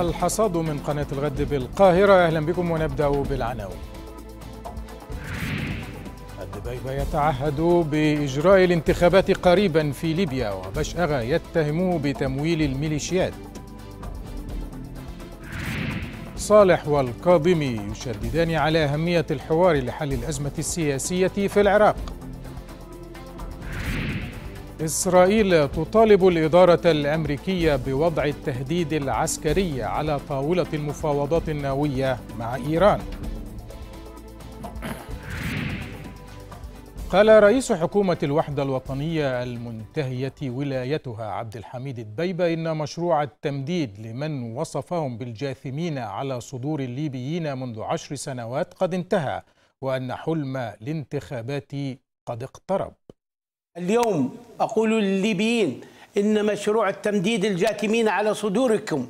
الحصاد من قناة الغد بالقاهرة أهلا بكم ونبدأ بالعناوين الدبيبة يتعهد بإجراء الانتخابات قريبا في ليبيا وبش أغا يتهمه بتمويل الميليشيات صالح والكاظمي يشددان على أهمية الحوار لحل الأزمة السياسية في العراق إسرائيل تطالب الإدارة الأمريكية بوضع التهديد العسكري على طاولة المفاوضات النووية مع إيران. قال رئيس حكومة الوحدة الوطنية المنتهية ولايتها عبد الحميد الدبيبة إن مشروع التمديد لمن وصفهم بالجاثمين على صدور الليبيين منذ عشر سنوات قد انتهى وأن حلم الانتخابات قد اقترب. اليوم أقول للليبيين إن مشروع التمديد الجاثمين على صدوركم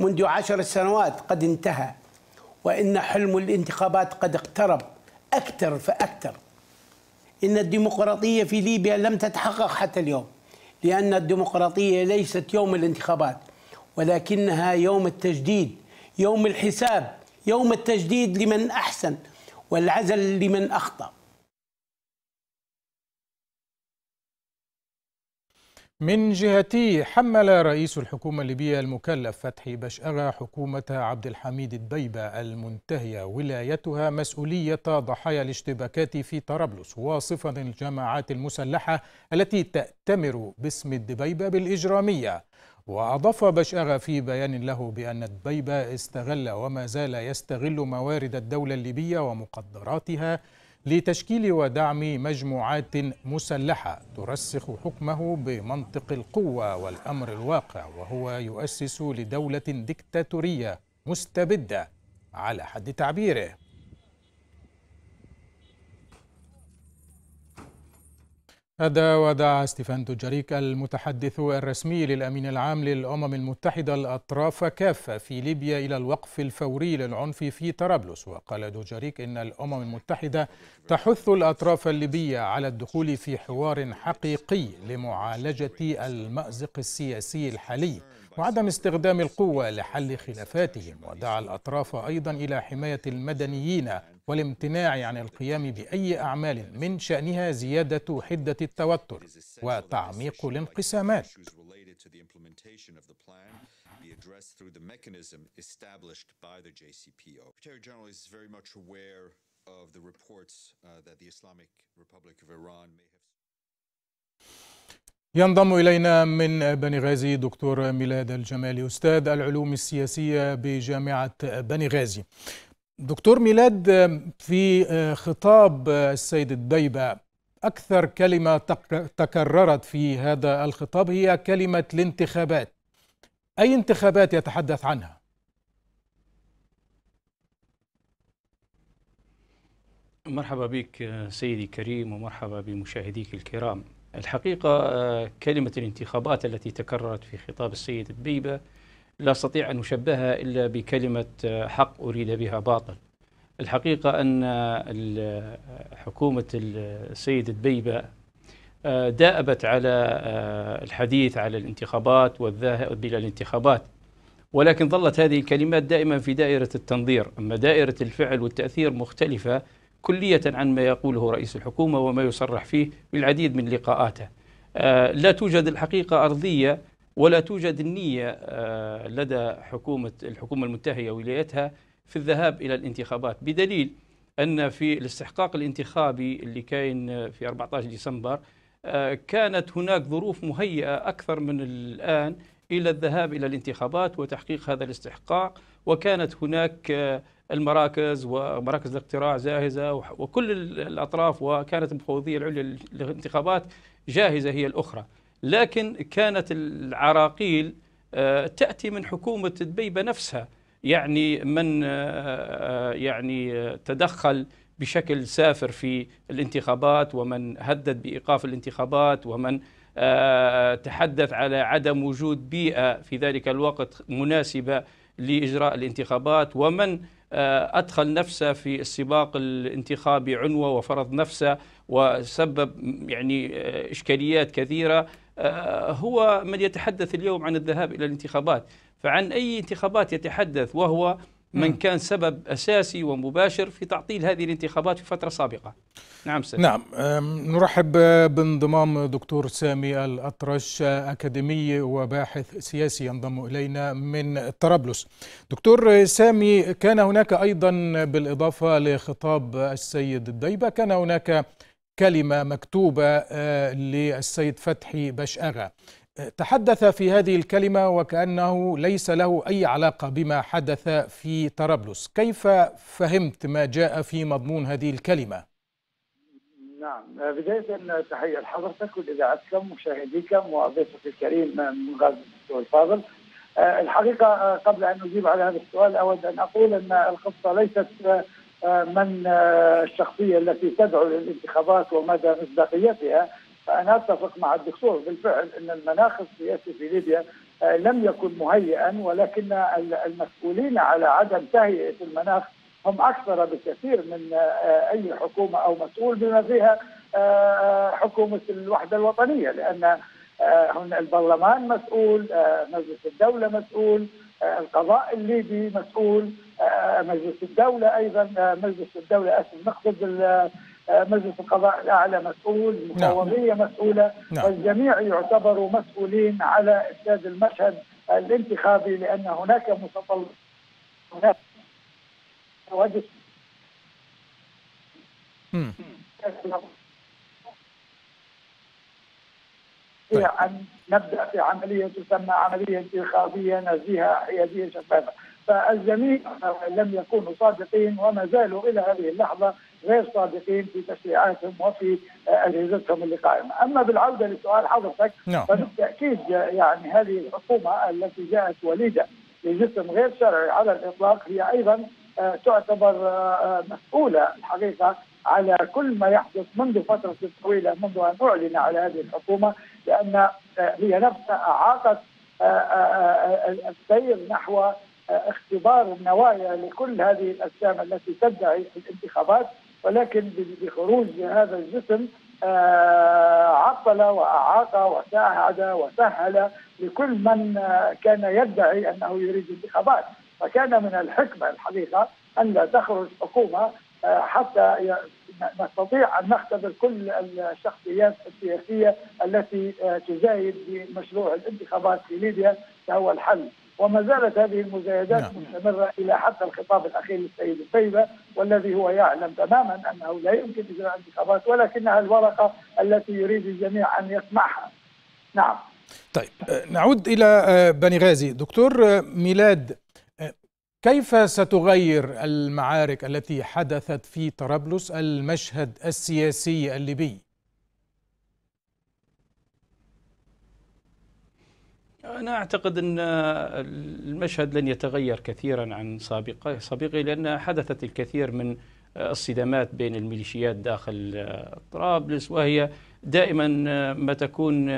منذ عشر سنوات قد انتهى وإن حلم الانتخابات قد اقترب أكثر فأكثر إن الديمقراطية في ليبيا لم تتحقق حتى اليوم لأن الديمقراطية ليست يوم الانتخابات ولكنها يوم التجديد يوم الحساب يوم التجديد لمن أحسن والعزل لمن أخطأ من جهته حمل رئيس الحكومة الليبية المكلف فتحي بشأغا حكومة عبد الحميد الدبيبة المنتهية ولايتها مسؤولية ضحايا الاشتباكات في طرابلس واصفا الجماعات المسلحة التي تأتمر باسم الدبيبة بالإجرامية وأضاف بشأغا في بيان له بأن الدبيبة استغل وما زال يستغل موارد الدولة الليبية ومقدراتها لتشكيل ودعم مجموعات مسلحة ترسخ حكمه بمنطق القوة والأمر الواقع وهو يؤسس لدولة ديكتاتورية مستبدة على حد تعبيره هذا ودعا ستيفان دوجاريك المتحدث الرسمي للأمين العام للأمم المتحدة الأطراف كافة في ليبيا إلى الوقف الفوري للعنف في طرابلس وقال دوجاريك إن الأمم المتحدة تحث الأطراف الليبية على الدخول في حوار حقيقي لمعالجة المأزق السياسي الحالي وعدم استخدام القوة لحل خلافاتهم ودعا الأطراف أيضا إلى حماية المدنيين والامتناع عن القيام بأي أعمال من شأنها زيادة حدة التوتر وتعميق الانقسامات addressed through the mechanism established by the JCPO. Secretary General is very much aware of the reports uh, that the Islamic Republic of Iran may have. ينضم إلينا من بني غازي دكتور ميلاد الجمالي أستاذ العلوم السياسية بجامعة بني غازي دكتور ميلاد في خطاب السيد الديبة أكثر كلمة تكررت في هذا الخطاب هي كلمة الانتخابات أي انتخابات يتحدث عنها؟ مرحبا بك سيدي كريم ومرحبا بمشاهديك الكرام الحقيقة آه، كلمة الانتخابات التي تكررت في خطاب السيد البيبة لا أستطيع أن أشبهها إلا بكلمة آه، حق أريد بها باطل الحقيقة أن آه، حكومة السيد البيبة دأبت على الحديث على الانتخابات والذهاب إلى الانتخابات ولكن ظلت هذه الكلمات دائما في دائرة التنظير أما دائرة الفعل والتأثير مختلفة كلية عن ما يقوله رئيس الحكومة وما يصرح فيه بالعديد من لقاءاته آه، لا توجد الحقيقة أرضية ولا توجد النية آه، لدى حكومة الحكومة المنتهية ولايتها في الذهاب إلى الانتخابات بدليل أن في الاستحقاق الانتخابي اللي كاين في 14 ديسمبر آه، كانت هناك ظروف مهيئة أكثر من الآن إلى الذهاب إلى الانتخابات وتحقيق هذا الاستحقاق وكانت هناك المراكز ومراكز الاقتراع جاهزة وكل الأطراف وكانت المفوضية العليا للانتخابات جاهزة هي الأخرى لكن كانت العراقيل آه، تأتي من حكومة دبيبة نفسها يعني من آه، آه، يعني تدخل بشكل سافر في الانتخابات ومن هدد بإيقاف الانتخابات ومن تحدث على عدم وجود بيئة في ذلك الوقت مناسبة لإجراء الانتخابات ومن آه، أدخل نفسه في السباق الانتخابي عنوة وفرض نفسه وسبب يعني آه، إشكاليات كثيرة آه، هو من يتحدث اليوم عن الذهاب إلى الانتخابات فعن أي انتخابات يتحدث وهو من كان سبب أساسي ومباشر في تعطيل هذه الانتخابات في فترة سابقة نعم سيد. نعم نرحب بانضمام دكتور سامي الأطرش أكاديمي وباحث سياسي ينضم إلينا من طرابلس دكتور سامي كان هناك أيضا بالإضافة لخطاب السيد الديبة كان هناك كلمة مكتوبة أه، للسيد فتحي بشأغة تحدث في هذه الكلمة وكأنه ليس له أي علاقة بما حدث في طرابلس كيف فهمت ما جاء في مضمون هذه الكلمة؟ نعم بداية تحية لحضرتك ولإذاعتكم ومشاهديكم وضيفك الكريم من غاز الدكتور الفاضل آه، الحقيقة آه، قبل أن أجيب على هذا السؤال أود أن أقول أن القصة ليست آه، من الشخصية التي تدعو للانتخابات ومدى مصداقيتها انا أتفق مع الدكتور بالفعل أن المناخ السياسي في ليبيا آه، لم يكن مهيئا ولكن المسؤولين على عدم تهيئة المناخ هم أكثر بكثير من آه، آه، أي حكومة أو مسؤول بما فيها حكومة الوحدة الوطنية لأن هنا البرلمان مسؤول مجلس الدولة مسؤول القضاء الليبي مسؤول مجلس الدولة أيضا مجلس الدولة أسف نقصد مجلس القضاء الاعلى مسؤول، نعم. مسؤوله نعم. والجميع يعتبروا مسؤولين على افساد المشهد الانتخابي لان هناك متطلبات هناك حوادث أن طيب. نبدأ في عملية تسمى عملية انتخابية نزيهة حيادية شفافة فالجميع لم يكونوا صادقين وما زالوا إلى هذه اللحظة غير صادقين في تشريعاتهم وفي آه، اجهزتهم اللي قائمه، اما بالعوده لسؤال حضرتك نعم. فبالتاكيد يعني هذه الحكومه التي جاءت وليده لجسم غير شرعي على الاطلاق هي ايضا آه، تعتبر آه، مسؤوله الحقيقه على كل ما يحدث منذ فتره طويله منذ ان اعلن على هذه الحكومه لان هي نفسها اعاقت السير نحو اختبار النوايا لكل هذه الاجسام التي تدعي الانتخابات ولكن بخروج هذا الجسم آه، عطل واعاق وساعد وسهل لكل من آه، كان يدعي انه يريد انتخابات فكان من الحكمه الحقيقه ان لا تخرج حكومه آه، حتى نستطيع ان نختبر كل الشخصيات السياسيه التي تزايد بمشروع الانتخابات في ليبيا فهو الحل وما زالت هذه المزايدات نعم. مستمرة إلى حتى الخطاب الأخير للسيد الطيبة والذي هو يعلم تماما أنه لا يمكن إجراء انتخابات ولكنها الورقة التي يريد الجميع أن يسمعها نعم طيب آه، نعود إلى آه، بني غازي دكتور آه، ميلاد كيف ستغير المعارك التي حدثت في طرابلس المشهد السياسي الليبي أنا أعتقد أن المشهد لن يتغير كثيرا عن سابقه سابقه لأن حدثت الكثير من الصدامات بين الميليشيات داخل طرابلس وهي دائما ما تكون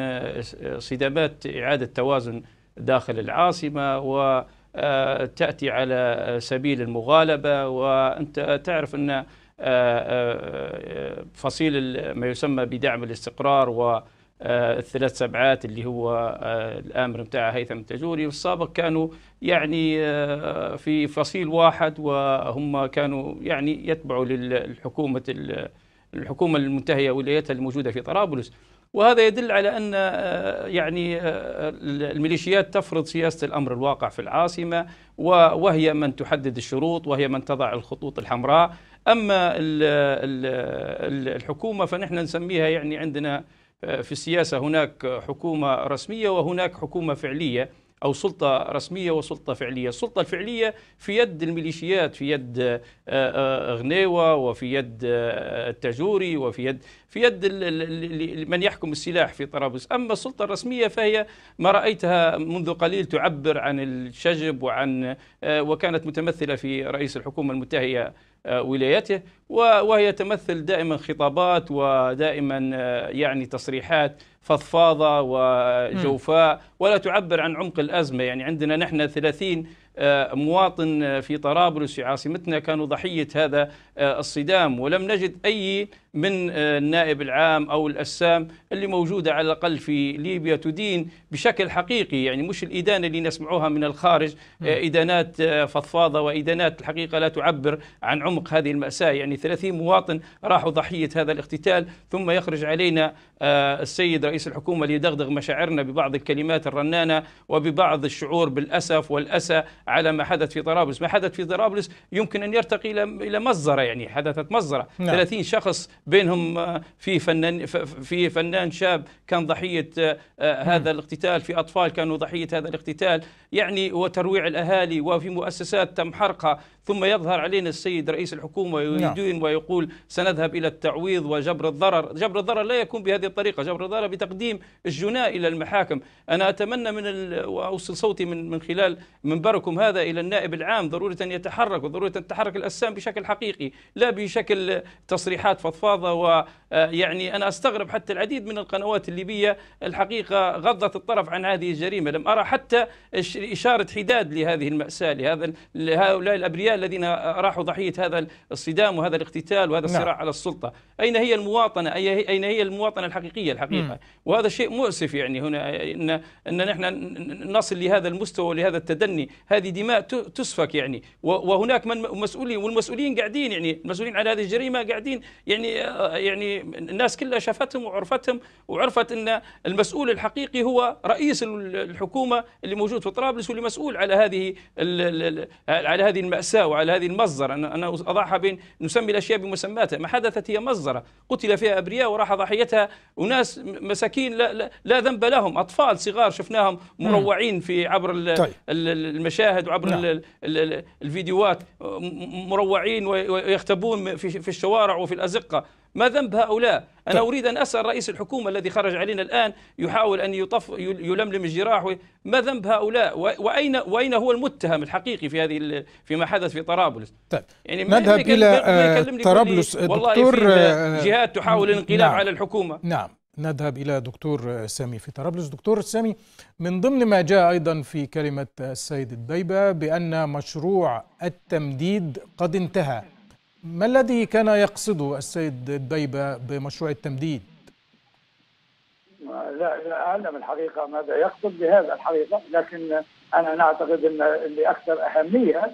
صدامات إعادة توازن داخل العاصمة وتأتي على سبيل المغالبة وأنت تعرف أن فصيل ما يسمى بدعم الاستقرار و آه، الثلاث سبعات اللي هو آه، الامر بتاع هيثم التجوري والسابق كانوا يعني آه، في فصيل واحد وهم كانوا يعني يتبعوا للحكومه الحكومه المنتهيه ولايتها الموجوده في طرابلس وهذا يدل على ان يعني الميليشيات تفرض سياسه الامر الواقع في العاصمه وهي من تحدد الشروط وهي من تضع الخطوط الحمراء اما الحكومه فنحن نسميها يعني عندنا في السياسه هناك حكومه رسميه وهناك حكومه فعليه او سلطه رسميه وسلطه فعليه، السلطه الفعليه في يد الميليشيات في يد آه، آه، غنيوه وفي يد آه، التاجوري وفي يد في يد من يحكم السلاح في طرابلس، اما السلطه الرسميه فهي ما رايتها منذ قليل تعبر عن الشجب وعن وكانت متمثله في رئيس الحكومه المتهية آه، ولايته وهي تمثل دائما خطابات ودائما آه، يعني تصريحات فضفاضة وجوفاء ولا تعبر عن عمق الأزمة يعني عندنا نحن 30 آه، مواطن آه، في طرابلس في عاصمتنا كانوا ضحية هذا آه، الصدام ولم نجد أي من النائب العام أو الأسام اللي موجودة على الأقل في ليبيا تدين بشكل حقيقي يعني مش الإدانة اللي نسمعوها من الخارج إدانات فضفاضة وإدانات الحقيقة لا تعبر عن عمق هذه المأساة يعني 30 مواطن راحوا ضحية هذا الاقتتال ثم يخرج علينا السيد رئيس الحكومة ليدغدغ مشاعرنا ببعض الكلمات الرنانة وببعض الشعور بالأسف والأسى على ما حدث في طرابلس ما حدث في طرابلس يمكن أن يرتقي إلى إلى مزرة يعني حدثت مزرة نعم. 30 شخص بينهم آه، في فنان في فنان شاب كان ضحية آه، آه، نعم. هذا الاقتتال في أطفال كانوا ضحية هذا الاقتتال يعني وترويع الأهالي وفي مؤسسات تم حرقها ثم يظهر علينا السيد رئيس الحكومة نعم. يدين ويقول سنذهب إلى التعويض وجبر الضرر جبر الضرر لا يكون بهذه الطريقة جبر الضرر بتقديم الجناء إلى المحاكم أنا أتمنى من وأوصل صوتي من, من خلال منبركم هذا إلى النائب العام ضرورة أن يتحرك وضرورة أن تتحرك الأجسام بشكل حقيقي لا بشكل تصريحات فضفاضة ويعني آه، أنا أستغرب حتى العديد من القنوات الليبية الحقيقة غضت الطرف عن هذه الجريمة لم أرى حتى إشارة حداد لهذه المأساة لهذا لهؤلاء الأبرياء الذين راحوا ضحية هذا الصدام وهذا الاقتتال وهذا نعم. الصراع نعم. على السلطة أين هي المواطنة أين هي المواطنة الحقيقية الحقيقة م. وهذا شيء مؤسف يعني هنا أن, أن نحن نصل لهذا المستوى ولهذا التدني هذه هذه دماء تسفك يعني وهناك من مسؤولين والمسؤولين قاعدين يعني المسؤولين عن هذه الجريمه قاعدين يعني آه، يعني الناس كلها شافتهم وعرفتهم وعرفت ان المسؤول الحقيقي هو رئيس الحكومه اللي موجود في طرابلس واللي مسؤول على هذه على هذه الماساه وعلى هذه المصدر انا انا اضعها بين نسمي الاشياء بمسماتها ما حدثت هي مصدره قتل فيها ابرياء وراح ضحيتها اناس مساكين لا, لا, لا ذنب لهم اطفال صغار شفناهم مروعين في عبر طيب. المشاهد المشاهد وعبر نعم. الفيديوهات مروعين ويختبون في, الشوارع وفي الأزقة ما ذنب هؤلاء أنا طيب. أريد أن أسأل رئيس الحكومة الذي خرج علينا الآن يحاول أن يطف يلملم الجراح ما ذنب هؤلاء وأين وأين هو المتهم الحقيقي في هذه فيما حدث في طرابلس طيب. يعني نذهب إلى آه، طرابلس دكتور والله آه، جهات تحاول الانقلاب نعم. على الحكومة نعم نذهب إلى دكتور سامي في طرابلس دكتور سامي من ضمن ما جاء أيضا في كلمة السيد الديبة بأن مشروع التمديد قد انتهى ما الذي كان يقصده السيد الديبة بمشروع التمديد؟ لا أعلم الحقيقة ماذا يقصد بهذا الحقيقة لكن أنا نعتقد أن اللي أكثر أهمية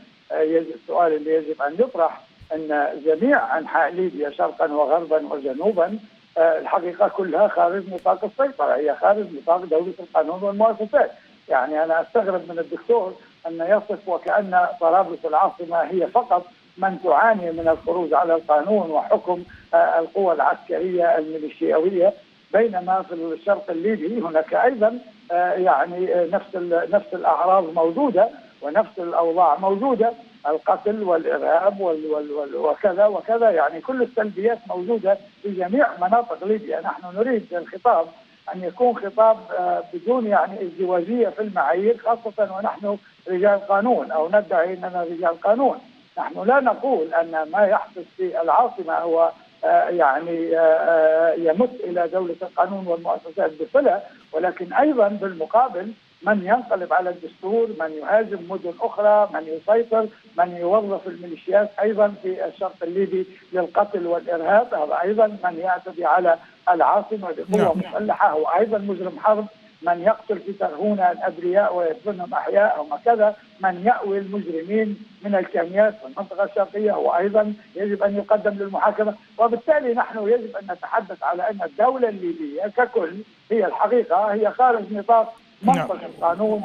السؤال اللي يجب أن يطرح أن جميع أنحاء ليبيا شرقا وغربا وجنوبا الحقيقه كلها خارج نطاق السيطره هي خارج نطاق دوله القانون والمؤسسات يعني انا استغرب من الدكتور ان يصف وكان طرابلس العاصمه هي فقط من تعاني من الخروج على القانون وحكم آه، القوى العسكريه الميليشياويه بينما في الشرق الليبي هناك ايضا آه، يعني آه، نفس نفس الاعراض موجوده ونفس الاوضاع موجوده القتل والارهاب وال وال وال وكذا وكذا يعني كل السلبيات موجوده في جميع مناطق ليبيا، نحن نريد الخطاب ان يكون خطاب آه، بدون يعني ازدواجيه في المعايير خاصه ونحن رجال قانون او ندعي اننا رجال قانون، نحن لا نقول ان ما يحدث في العاصمه هو آه، يعني آه، يمت الى دوله القانون والمؤسسات بصله ولكن ايضا بالمقابل من ينقلب على الدستور من يهاجم مدن أخرى من يسيطر من يوظف الميليشيات أيضا في الشرق الليبي للقتل والإرهاب هذا أيضا من يعتدي على العاصمة بقوة مسلحة نعم. هو أيضا مجرم حرب من يقتل في ترهونة الأبرياء ويدفنهم أحياء أو كذا من يأوي المجرمين من الكاميات في المنطقة الشرقية وأيضا يجب أن يقدم للمحاكمة وبالتالي نحن يجب أن نتحدث على أن الدولة الليبية ككل هي الحقيقة هي خارج نطاق نعم.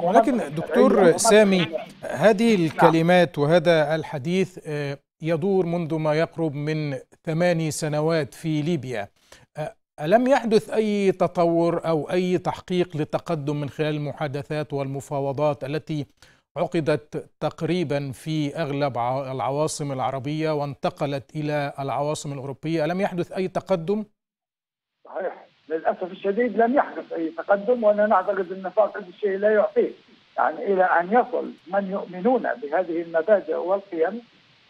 ولكن دكتور سامي هذه نعم. الكلمات وهذا الحديث آه، يدور منذ ما يقرب من ثماني سنوات في ليبيا آه، ألم يحدث أي تطور أو أي تحقيق للتقدم من خلال المحادثات والمفاوضات التي عقدت تقريبا في أغلب العواصم العربية وانتقلت إلى العواصم الأوروبية ألم يحدث أي تقدم؟ صحيح للاسف الشديد لم يحدث اي تقدم وانا نعتقد ان فاقد الشيء لا يعطيه يعني الى ان يصل من يؤمنون بهذه المبادئ والقيم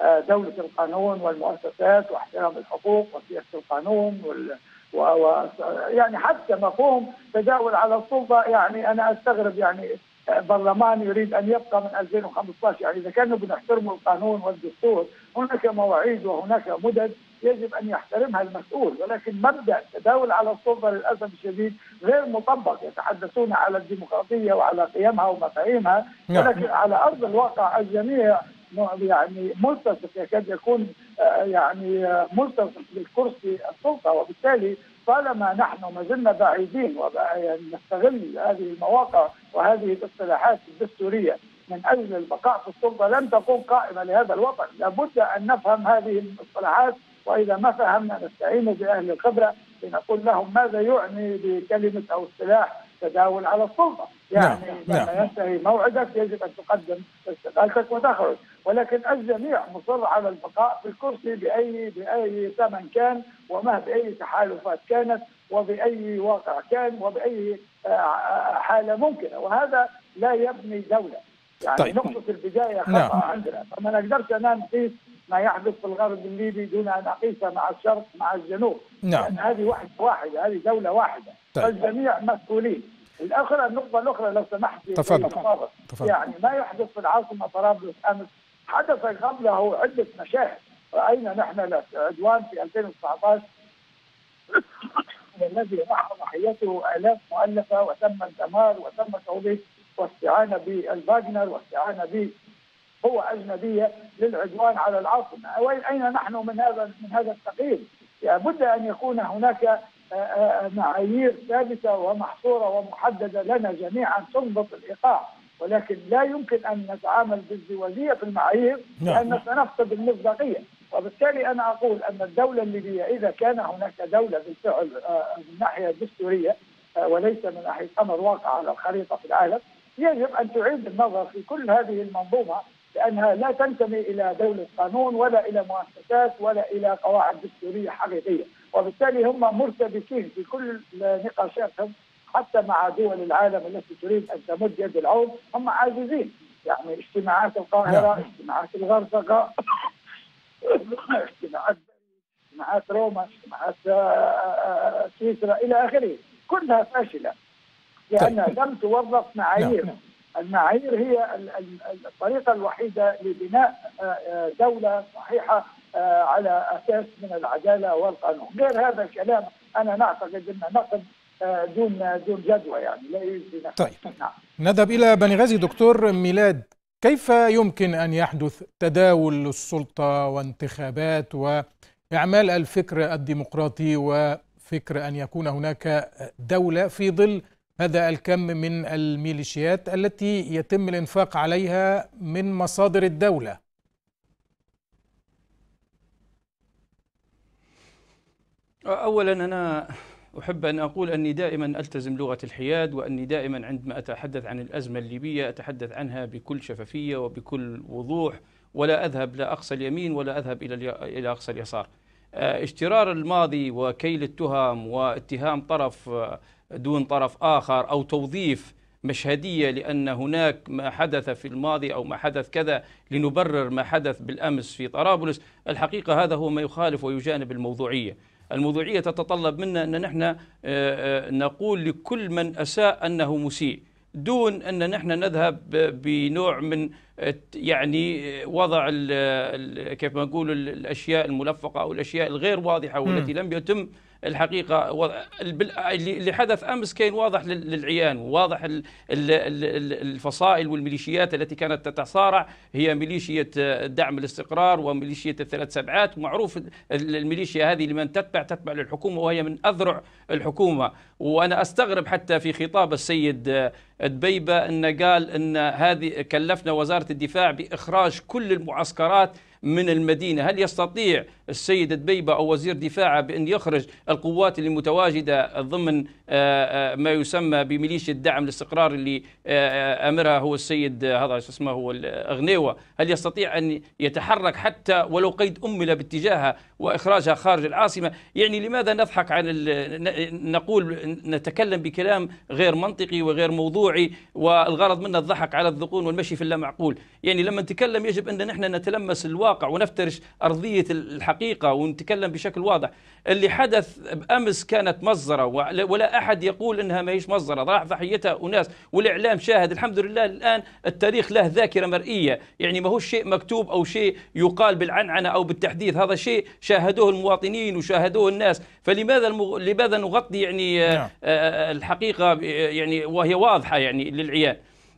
آه، دولة القانون والمؤسسات واحترام الحقوق وسياسة القانون وال و... و... يعني حتى مفهوم تداول على السلطة يعني أنا أستغرب يعني برلمان يريد ان يبقى من 2015 يعني اذا كانوا بنحترموا القانون والدستور هناك مواعيد وهناك مدد يجب ان يحترمها المسؤول ولكن مبدا التداول على السلطه للاسف الشديد غير مطبق يتحدثون على الديمقراطيه وعلى قيمها ومفاهيمها نعم. ولكن على ارض الواقع الجميع يعني ملتصق يكاد يكون آه، يعني آه، ملتصق بالكرسي السلطه وبالتالي طالما نحن ما زلنا بعيدين ونستغل هذه المواقع وهذه الاصطلاحات الدستوريه من اجل البقاء في السلطه لن تكون قائمه لهذا الوطن، لابد ان نفهم هذه المصطلحات واذا ما فهمنا نستعين باهل الخبره لنقول لهم ماذا يعني بكلمه او اصطلاح التداول على السلطه يعني نعم. نعم. ينتهي موعدك يجب ان تقدم استقالتك وتخرج ولكن الجميع مصر على البقاء في الكرسي باي باي ثمن كان وما باي تحالفات كانت وباي واقع كان وباي آه، آه، حاله ممكنه وهذا لا يبني دوله يعني طيب. نقطه البدايه نعم. خطا نعم. عندنا فما نقدرش ننفي ما يحدث في الغرب الليبي دون ان اقيسها مع الشرق مع الجنوب نعم لان هذه وحده واحده هذه دوله واحده طيب. الجميع مسؤولين الاخرى النقطه الاخرى لو سمحت تفضل يعني ما يحدث في العاصمه طرابلس امس حدث قبله عده مشاهد راينا نحن عدوان في 2019 الذي محرم ضحيته الاف مؤلفه وتم الدمار وتم توظيف واستعانه بالفاجنر واستعانه قوة أجنبية للعدوان على العاصمة وين أين نحن من هذا من هذا التقييم لابد يعني أن يكون هناك آه، آه، معايير ثابتة ومحصورة ومحددة لنا جميعا تضبط الإيقاع ولكن لا يمكن أن نتعامل بازدواجيه في المعايير نعم. لأن سنفقد المصداقية وبالتالي أنا أقول أن الدولة الليبية إذا كان هناك دولة بالفعل آه، من الناحية الدستورية وليس من ناحية أمر واقع على الخريطة في العالم يجب أن تعيد النظر في كل هذه المنظومة لانها لا تنتمي الى دوله قانون ولا الى مؤسسات ولا الى قواعد دستوريه حقيقيه، وبالتالي هم مرتبكين في كل نقاشاتهم حتى مع دول العالم التي تريد ان تمد يد العون هم عاجزين، يعني اجتماعات القاهره، نعم. اجتماعات الغردقه، اجتماعات اجتماعات روما، اجتماعات آه، آه، سويسرا الى اخره، كلها فاشله لانها طيب. لم توظف معايير نعم. المعايير هي الطريقة الوحيدة لبناء آه، آه، دولة صحيحة آه، على أساس من العدالة والقانون غير هذا الكلام أنا نعتقد أنه نقد دون دون جدوى يعني لا يمكن طيب نعم. نذهب إلى بني غازي دكتور ميلاد كيف يمكن أن يحدث تداول للسلطة وانتخابات وإعمال الفكر الديمقراطي وفكر أن يكون هناك دولة في ظل هذا الكم من الميليشيات التي يتم الانفاق عليها من مصادر الدولة أولا أنا أحب أن أقول أني دائما ألتزم لغة الحياد وأني دائما عندما أتحدث عن الأزمة الليبية أتحدث عنها بكل شفافية وبكل وضوح ولا أذهب لأقصى أقصى اليمين ولا أذهب إلى أقصى اليسار آه، اشترار الماضي وكيل التهم واتهام طرف آه، دون طرف آخر أو توظيف مشهدية لأن هناك ما حدث في الماضي أو ما حدث كذا لنبرر ما حدث بالأمس في طرابلس الحقيقة هذا هو ما يخالف ويجانب الموضوعية الموضوعية تتطلب منا أن نحن آه، آه، نقول لكل من أساء أنه مسيء دون أن نحن نذهب بنوع من آه، يعني وضع كيف ما نقول الأشياء الملفقة أو الأشياء الغير واضحة والتي لم يتم الحقيقه اللي حدث امس كان واضح للعيان وواضح الفصائل والميليشيات التي كانت تتصارع هي ميليشيه آه، دعم الاستقرار وميليشيه الثلاث سبعات معروف الميليشيا هذه لمن تتبع تتبع للحكومه وهي من اذرع الحكومه وانا استغرب حتى في خطاب السيد آه، دبيبه انه قال ان هذه كلفنا وزاره الدفاع باخراج كل المعسكرات من المدينة هل يستطيع السيد دبيبة أو وزير دفاعه بأن يخرج القوات المتواجدة ضمن آه، آه، ما يسمى بميليشيا الدعم الاستقرار اللي آه، أمرها هو السيد هذا شو اسمه هو الأغنيوة هل يستطيع أن يتحرك حتى ولو قيد أملة باتجاهها وإخراجها خارج العاصمة يعني لماذا نضحك عن نقول نتكلم بكلام غير منطقي وغير موضوعي والغرض منا الضحك على الذقون والمشي في اللامعقول يعني لما نتكلم يجب أن نحن نتلمس الواقع ونفترش أرضية الحقيقة ونتكلم بشكل واضح اللي حدث أمس كانت مزرة ولا أحد يقول أنها ما هيش مزرة راح ضحيتها أناس والإعلام شاهد الحمد لله الآن التاريخ له ذاكرة مرئية يعني ما هو شيء مكتوب أو شيء يقال بالعنعنة أو بالتحديث هذا شيء شاهدوه المواطنين وشاهدوه الناس فلماذا المغ... لماذا نغطي يعني آه، نعم. آه، الحقيقه آه، يعني وهي واضحه يعني للعيان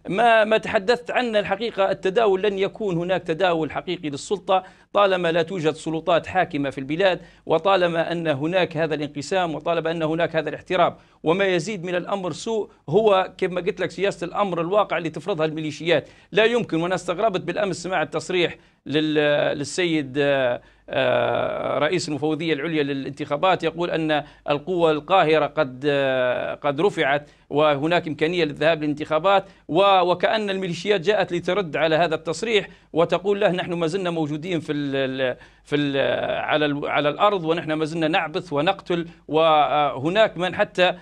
ما ما تحدثت عنه الحقيقه التداول لن يكون هناك تداول حقيقي للسلطه طالما لا توجد سلطات حاكمه في البلاد وطالما ان هناك هذا الانقسام وطالما ان هناك هذا الاحتراب وما يزيد من الامر سوء هو كما قلت لك سياسه الامر الواقع اللي تفرضها الميليشيات لا يمكن وانا استغربت بالامس سمعت تصريح للسيد آه، رئيس المفوضية العليا للانتخابات يقول أن القوة القاهرة قد آه، قد رفعت وهناك إمكانية للذهاب للانتخابات وكأن الميليشيات جاءت لترد على هذا التصريح وتقول له نحن ما زلنا موجودين في الـ في الـ على على الأرض ونحن ما زلنا نعبث ونقتل وهناك آه، من حتى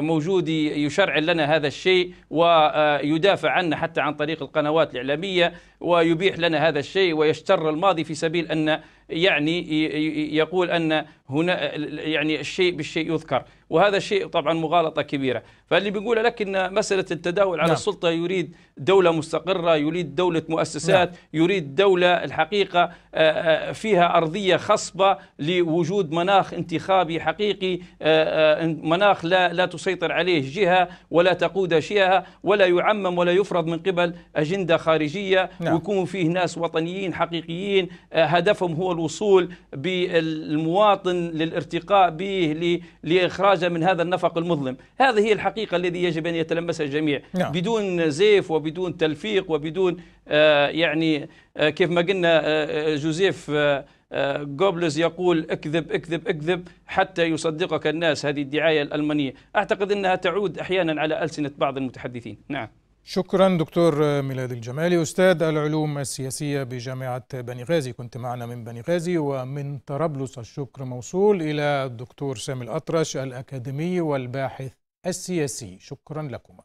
موجود يشرع لنا هذا الشيء ويدافع عنه حتى عن طريق القنوات الإعلامية ويبيح لنا هذا الشيء ويشتر الماضي في سبيل أن يعني يقول أن هنا يعني الشيء بالشيء يذكر وهذا شيء طبعا مغالطه كبيره فاللي بيقول لك ان مساله التداول على نعم. السلطه يريد دوله مستقره يريد دوله مؤسسات نعم. يريد دوله الحقيقه آه، آه، فيها ارضيه خصبه لوجود مناخ انتخابي حقيقي آه، مناخ لا لا تسيطر عليه جهه ولا تقود شيئها ولا يعمم ولا يفرض من قبل اجنده خارجيه نعم. ويكون فيه ناس وطنيين حقيقيين هدفهم هو الوصول بالمواطن للارتقاء به لاخراج خرج من هذا النفق المظلم هذه هي الحقيقة الذي يجب أن يتلمسها الجميع نعم. بدون زيف وبدون تلفيق وبدون آه يعني آه كيف ما قلنا آه, آه، جوزيف آه جوبلز آه، يقول اكذب اكذب اكذب حتى يصدقك الناس هذه الدعاية الألمانية أعتقد أنها تعود أحيانا على ألسنة بعض المتحدثين نعم شكرا دكتور ميلاد الجمالي أستاذ العلوم السياسية بجامعة بني غازي كنت معنا من بني غازي ومن طرابلس الشكر موصول إلى الدكتور سامي الأطرش الأكاديمي والباحث السياسي شكرا لكما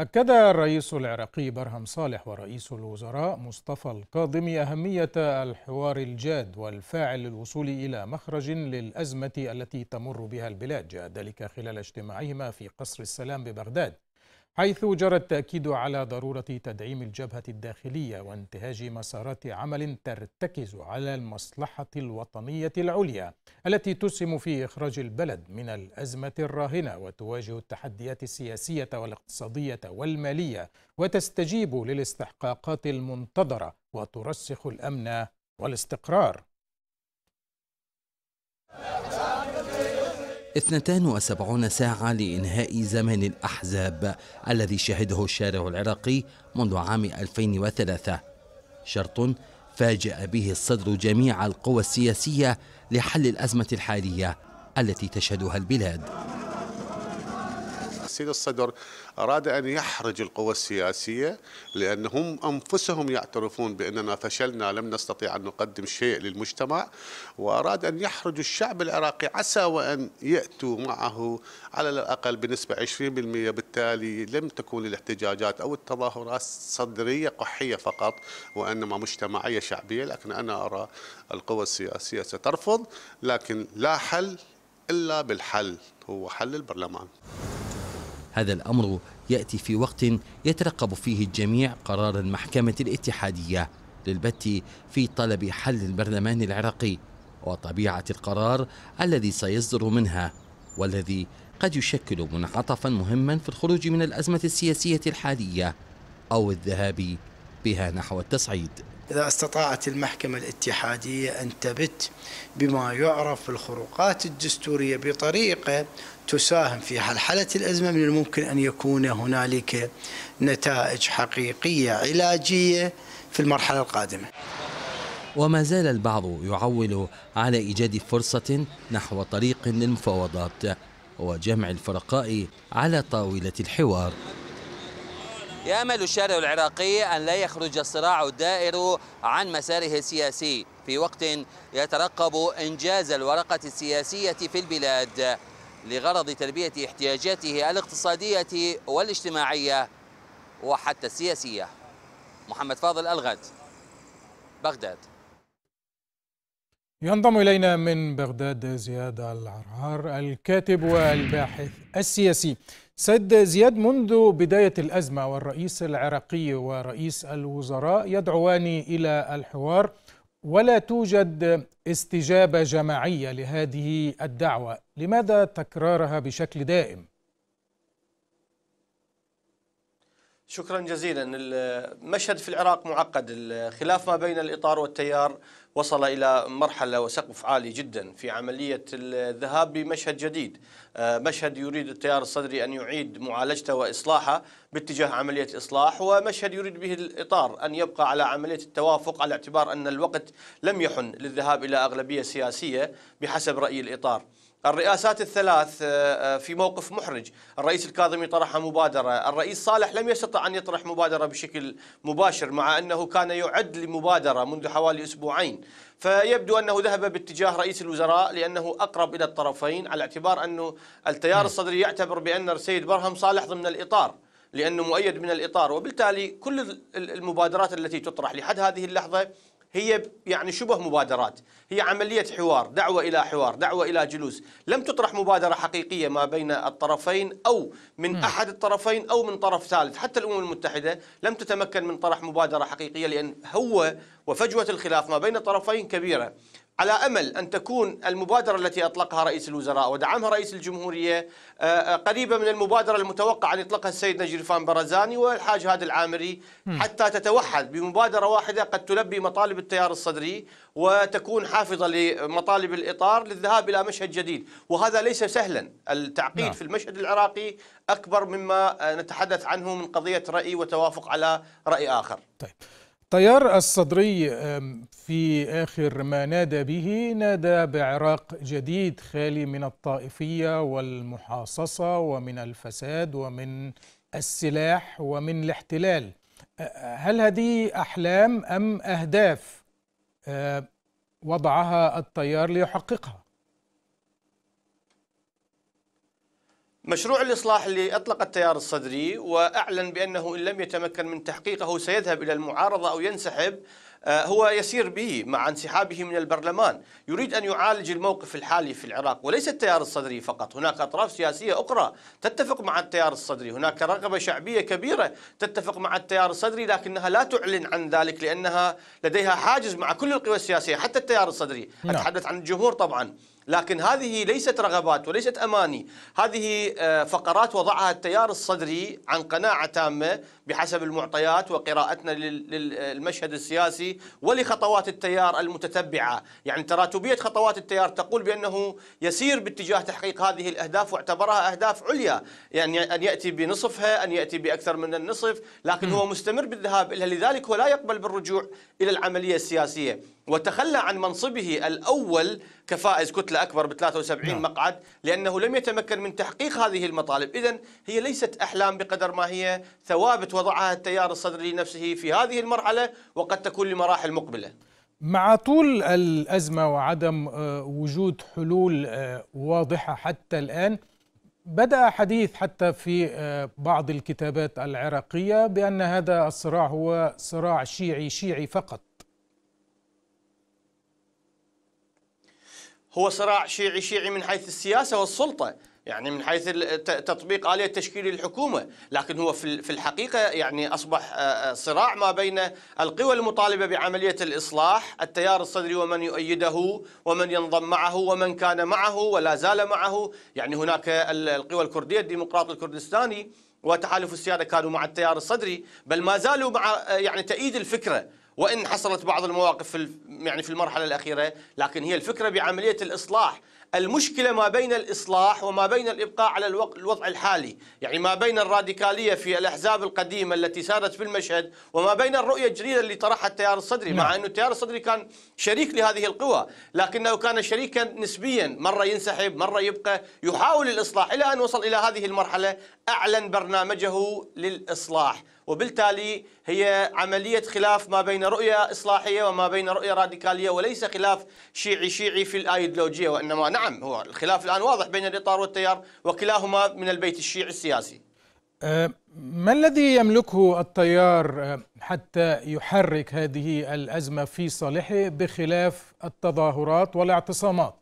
أكد الرئيس العراقي برهم صالح ورئيس الوزراء مصطفى الكاظمي أهمية الحوار الجاد والفاعل للوصول إلى مخرج للأزمة التي تمر بها البلاد جاء ذلك خلال اجتماعهما في قصر السلام ببغداد حيث جرى التأكيد على ضرورة تدعيم الجبهة الداخلية وانتهاج مسارات عمل ترتكز على المصلحة الوطنية العليا التي تسهم في إخراج البلد من الأزمة الراهنة وتواجه التحديات السياسية والاقتصادية والمالية وتستجيب للاستحقاقات المنتظرة وترسخ الأمن والاستقرار. 72 ساعة لإنهاء زمن الأحزاب الذي شهده الشارع العراقي منذ عام 2003 شرط فاجأ به الصدر جميع القوى السياسية لحل الأزمة الحالية التي تشهدها البلاد السيد الصدر أراد أن يحرج القوى السياسية لأنهم أنفسهم يعترفون بأننا فشلنا لم نستطيع أن نقدم شيء للمجتمع وأراد أن يحرج الشعب العراقي عسى وأن يأتوا معه على الأقل بنسبة 20% بالتالي لم تكون الاحتجاجات أو التظاهرات صدرية قحية فقط وإنما مجتمعية شعبية لكن أنا أرى القوى السياسية سترفض لكن لا حل إلا بالحل هو حل البرلمان هذا الأمر يأتي في وقت يترقب فيه الجميع قرار المحكمة الاتحادية للبت في طلب حل البرلمان العراقي وطبيعة القرار الذي سيصدر منها والذي قد يشكل منعطفا مهما في الخروج من الأزمة السياسية الحالية أو الذهاب بها نحو التصعيد إذا استطاعت المحكمة الاتحادية أن تبت بما يعرف بالخروقات الدستورية بطريقة تساهم في حلحلة الأزمة من الممكن أن يكون هنالك نتائج حقيقية علاجية في المرحلة القادمة وما زال البعض يعول على إيجاد فرصة نحو طريق للمفاوضات وجمع الفرقاء على طاولة الحوار يأمل الشارع العراقي أن لا يخرج الصراع الدائر عن مساره السياسي في وقت يترقب إنجاز الورقة السياسية في البلاد لغرض تلبية احتياجاته الاقتصادية والاجتماعية وحتى السياسية محمد فاضل الغد بغداد ينضم إلينا من بغداد زياد العرعار الكاتب والباحث السياسي سيد زياد منذ بداية الأزمة والرئيس العراقي ورئيس الوزراء يدعوان إلى الحوار ولا توجد استجابه جماعيه لهذه الدعوه لماذا تكرارها بشكل دائم شكرا جزيلا المشهد في العراق معقد الخلاف ما بين الإطار والتيار وصل إلى مرحلة وسقف عالي جدا في عملية الذهاب بمشهد جديد آه، مشهد يريد التيار الصدري أن يعيد معالجته وإصلاحه باتجاه عملية إصلاح ومشهد يريد به الإطار أن يبقى على عملية التوافق على اعتبار أن الوقت لم يحن للذهاب إلى أغلبية سياسية بحسب رأي الإطار الرئاسات الثلاث آه، آه، في موقف محرج الرئيس الكاظمي طرح مبادرة الرئيس صالح لم يستطع أن يطرح مبادرة بشكل مباشر مع أنه كان يعد لمبادرة منذ حوالي أسبوعين فيبدو أنه ذهب باتجاه رئيس الوزراء لأنه أقرب إلى الطرفين على اعتبار أنه التيار الصدري يعتبر بأن السيد برهم صالح ضمن الإطار لأنه مؤيد من الإطار وبالتالي كل المبادرات التي تطرح لحد هذه اللحظة هي يعني شبه مبادرات هي عملية حوار دعوة إلى حوار دعوة إلى جلوس لم تطرح مبادرة حقيقية ما بين الطرفين أو من أحد الطرفين أو من طرف ثالث حتى الأمم المتحدة لم تتمكن من طرح مبادرة حقيقية لأن هو وفجوة الخلاف ما بين الطرفين كبيرة على امل ان تكون المبادره التي اطلقها رئيس الوزراء ودعمها رئيس الجمهوريه آه، آه، قريبه من المبادره المتوقعه ان يطلقها السيد نجري برزاني والحاج هادي العامري حتى تتوحد بمبادره واحده قد تلبي مطالب التيار الصدري وتكون حافظه لمطالب الاطار للذهاب الى مشهد جديد، وهذا ليس سهلا، التعقيد نعم. في المشهد العراقي اكبر مما آه، نتحدث عنه من قضيه راي وتوافق على راي اخر. طيب. التيار الصدري في آخر ما نادى به نادى بعراق جديد خالي من الطائفية والمحاصصة ومن الفساد ومن السلاح ومن الاحتلال هل هذه أحلام أم أهداف آه، وضعها التيار ليحققها؟ مشروع الإصلاح اللي أطلق التيار الصدري وأعلن بأنه إن لم يتمكن من تحقيقه سيذهب إلى المعارضة أو ينسحب آه، هو يسير به مع انسحابه من البرلمان يريد أن يعالج الموقف الحالي في العراق وليس التيار الصدري فقط هناك أطراف سياسية أخرى تتفق مع التيار الصدري هناك رغبة شعبية كبيرة تتفق مع التيار الصدري لكنها لا تعلن عن ذلك لأنها لديها حاجز مع كل القوى السياسية حتى التيار الصدري نعم. أتحدث عن الجمهور طبعا لكن هذه ليست رغبات وليست أماني هذه آه، فقرات وضعها التيار الصدري عن قناعة تامة بحسب المعطيات وقراءتنا للمشهد السياسي ولخطوات التيار المتتبعة يعني تراتبية خطوات التيار تقول بأنه يسير باتجاه تحقيق هذه الأهداف واعتبرها أهداف عليا يعني أن يأتي بنصفها أن يأتي بأكثر من النصف لكن هو مستمر بالذهاب إليها لذلك هو لا يقبل بالرجوع إلى العملية السياسية وتخلى عن منصبه الأول كفائز كتلة أكبر ب 73 نعم. مقعد لأنه لم يتمكن من تحقيق هذه المطالب إذا هي ليست أحلام بقدر ما هي ثوابت وضعها التيار الصدري لنفسه في هذه المرحلة وقد تكون لمراحل مقبلة مع طول الأزمة وعدم آه، وجود حلول آه، واضحة حتى الآن بدأ حديث حتى في آه، بعض الكتابات العراقية بأن هذا الصراع هو صراع شيعي شيعي فقط هو صراع شيعي شيعي من حيث السياسة والسلطة يعني من حيث تطبيق آلية تشكيل الحكومة لكن هو في الحقيقة يعني أصبح آه، آه، صراع ما بين القوى المطالبة بعملية الإصلاح التيار الصدري ومن يؤيده ومن ينضم معه ومن كان معه ولا زال معه يعني هناك القوى الكردية الديمقراطي الكردستاني وتحالف السيادة كانوا مع التيار الصدري بل ما زالوا مع آه، يعني تأييد الفكرة وإن حصلت بعض المواقف في يعني في المرحلة الأخيرة لكن هي الفكرة بعملية الإصلاح المشكلة ما بين الإصلاح وما بين الإبقاء على الوضع الحالي يعني ما بين الراديكالية في الأحزاب القديمة التي سارت في المشهد وما بين الرؤية الجديدة اللي طرحها التيار الصدري مع نعم. أنه التيار الصدري كان شريك لهذه القوى لكنه كان شريكا نسبيا مرة ينسحب مرة يبقى يحاول الإصلاح إلى أن وصل إلى هذه المرحلة أعلن برنامجه للإصلاح وبالتالي هي عملية خلاف ما بين رؤية إصلاحية وما بين رؤية راديكالية وليس خلاف شيعي شيعي في الأيديولوجية وإنما نعم هو الخلاف الآن واضح بين الإطار والتيار وكلاهما من البيت الشيعي السياسي أه، ما الذي يملكه التيار حتى يحرك هذه الأزمة في صالحه بخلاف التظاهرات والاعتصامات؟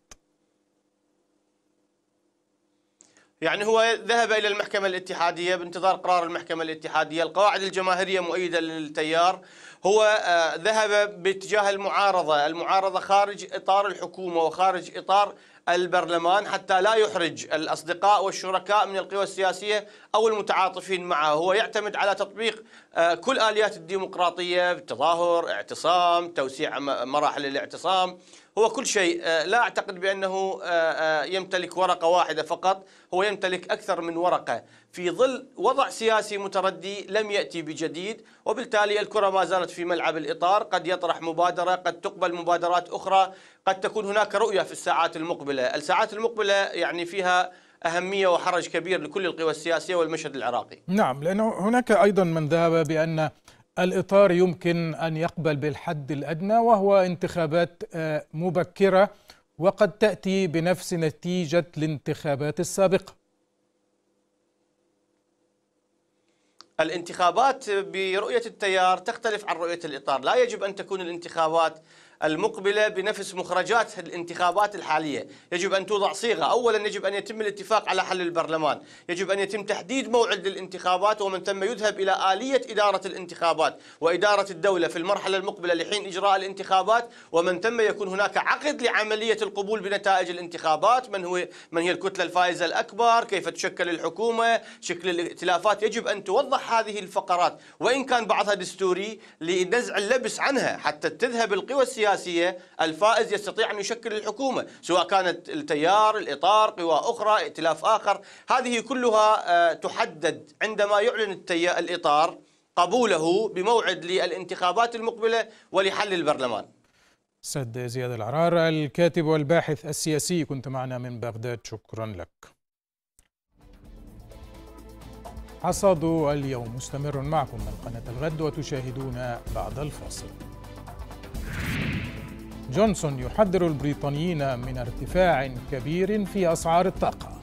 يعني هو ذهب إلى المحكمة الاتحادية بانتظار قرار المحكمة الاتحادية القواعد الجماهيرية مؤيدة للتيار هو آه، ذهب باتجاه المعارضة المعارضة خارج إطار الحكومة وخارج إطار البرلمان حتى لا يحرج الأصدقاء والشركاء من القوى السياسية أو المتعاطفين معه هو يعتمد على تطبيق آه، كل آليات الديمقراطية تظاهر اعتصام توسيع مراحل الاعتصام هو كل شيء آه، لا أعتقد بأنه آه، آه، يمتلك ورقة واحدة فقط هو يمتلك أكثر من ورقة في ظل وضع سياسي متردي لم يأتي بجديد وبالتالي الكرة ما زالت في ملعب الإطار قد يطرح مبادرة قد تقبل مبادرات أخرى قد تكون هناك رؤية في الساعات المقبلة الساعات المقبلة يعني فيها أهمية وحرج كبير لكل القوى السياسية والمشهد العراقي نعم لأنه هناك أيضا من ذهب بأن الإطار يمكن أن يقبل بالحد الأدنى وهو انتخابات آه، مبكرة وقد تأتي بنفس نتيجة الانتخابات السابقة الانتخابات برؤية التيار تختلف عن رؤية الإطار لا يجب أن تكون الانتخابات المقبلة بنفس مخرجات الانتخابات الحالية يجب أن توضع صيغة أولا يجب أن يتم الاتفاق على حل البرلمان يجب أن يتم تحديد موعد للانتخابات ومن ثم يذهب إلى آلية إدارة الانتخابات وإدارة الدولة في المرحلة المقبلة لحين إجراء الانتخابات ومن ثم يكون هناك عقد لعملية القبول بنتائج الانتخابات من هو من هي الكتلة الفائزة الأكبر كيف تشكل الحكومة شكل الائتلافات يجب أن توضح هذه الفقرات وإن كان بعضها دستوري لنزع اللبس عنها حتى تذهب القوى السياسية السياسيه الفائز يستطيع أن يشكل الحكومة سواء كانت التيار الإطار قوى أخرى ائتلاف آخر هذه كلها آه، تحدد عندما يعلن الإطار قبوله بموعد للانتخابات المقبلة ولحل البرلمان سد زياد العرار الكاتب والباحث السياسي كنت معنا من بغداد شكرا لك حصاد اليوم مستمر معكم من قناة الغد وتشاهدون بعد الفاصل جونسون يحذر البريطانيين من ارتفاع كبير في أسعار الطاقة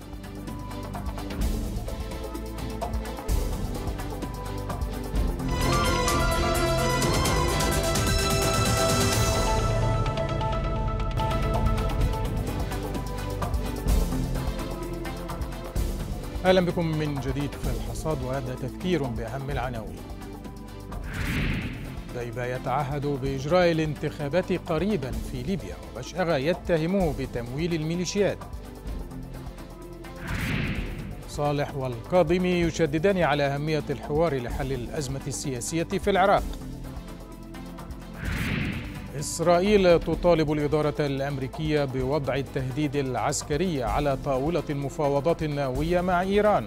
اهلا بكم من جديد في الحصاد وهذا تذكير باهم العناوين. كليبا يتعهد بإجراء الانتخابات قريبا في ليبيا وبشأغا يتهمه بتمويل الميليشيات صالح والكاظمي يشددان على أهمية الحوار لحل الأزمة السياسية في العراق إسرائيل تطالب الإدارة الأمريكية بوضع التهديد العسكري على طاولة المفاوضات النووية مع إيران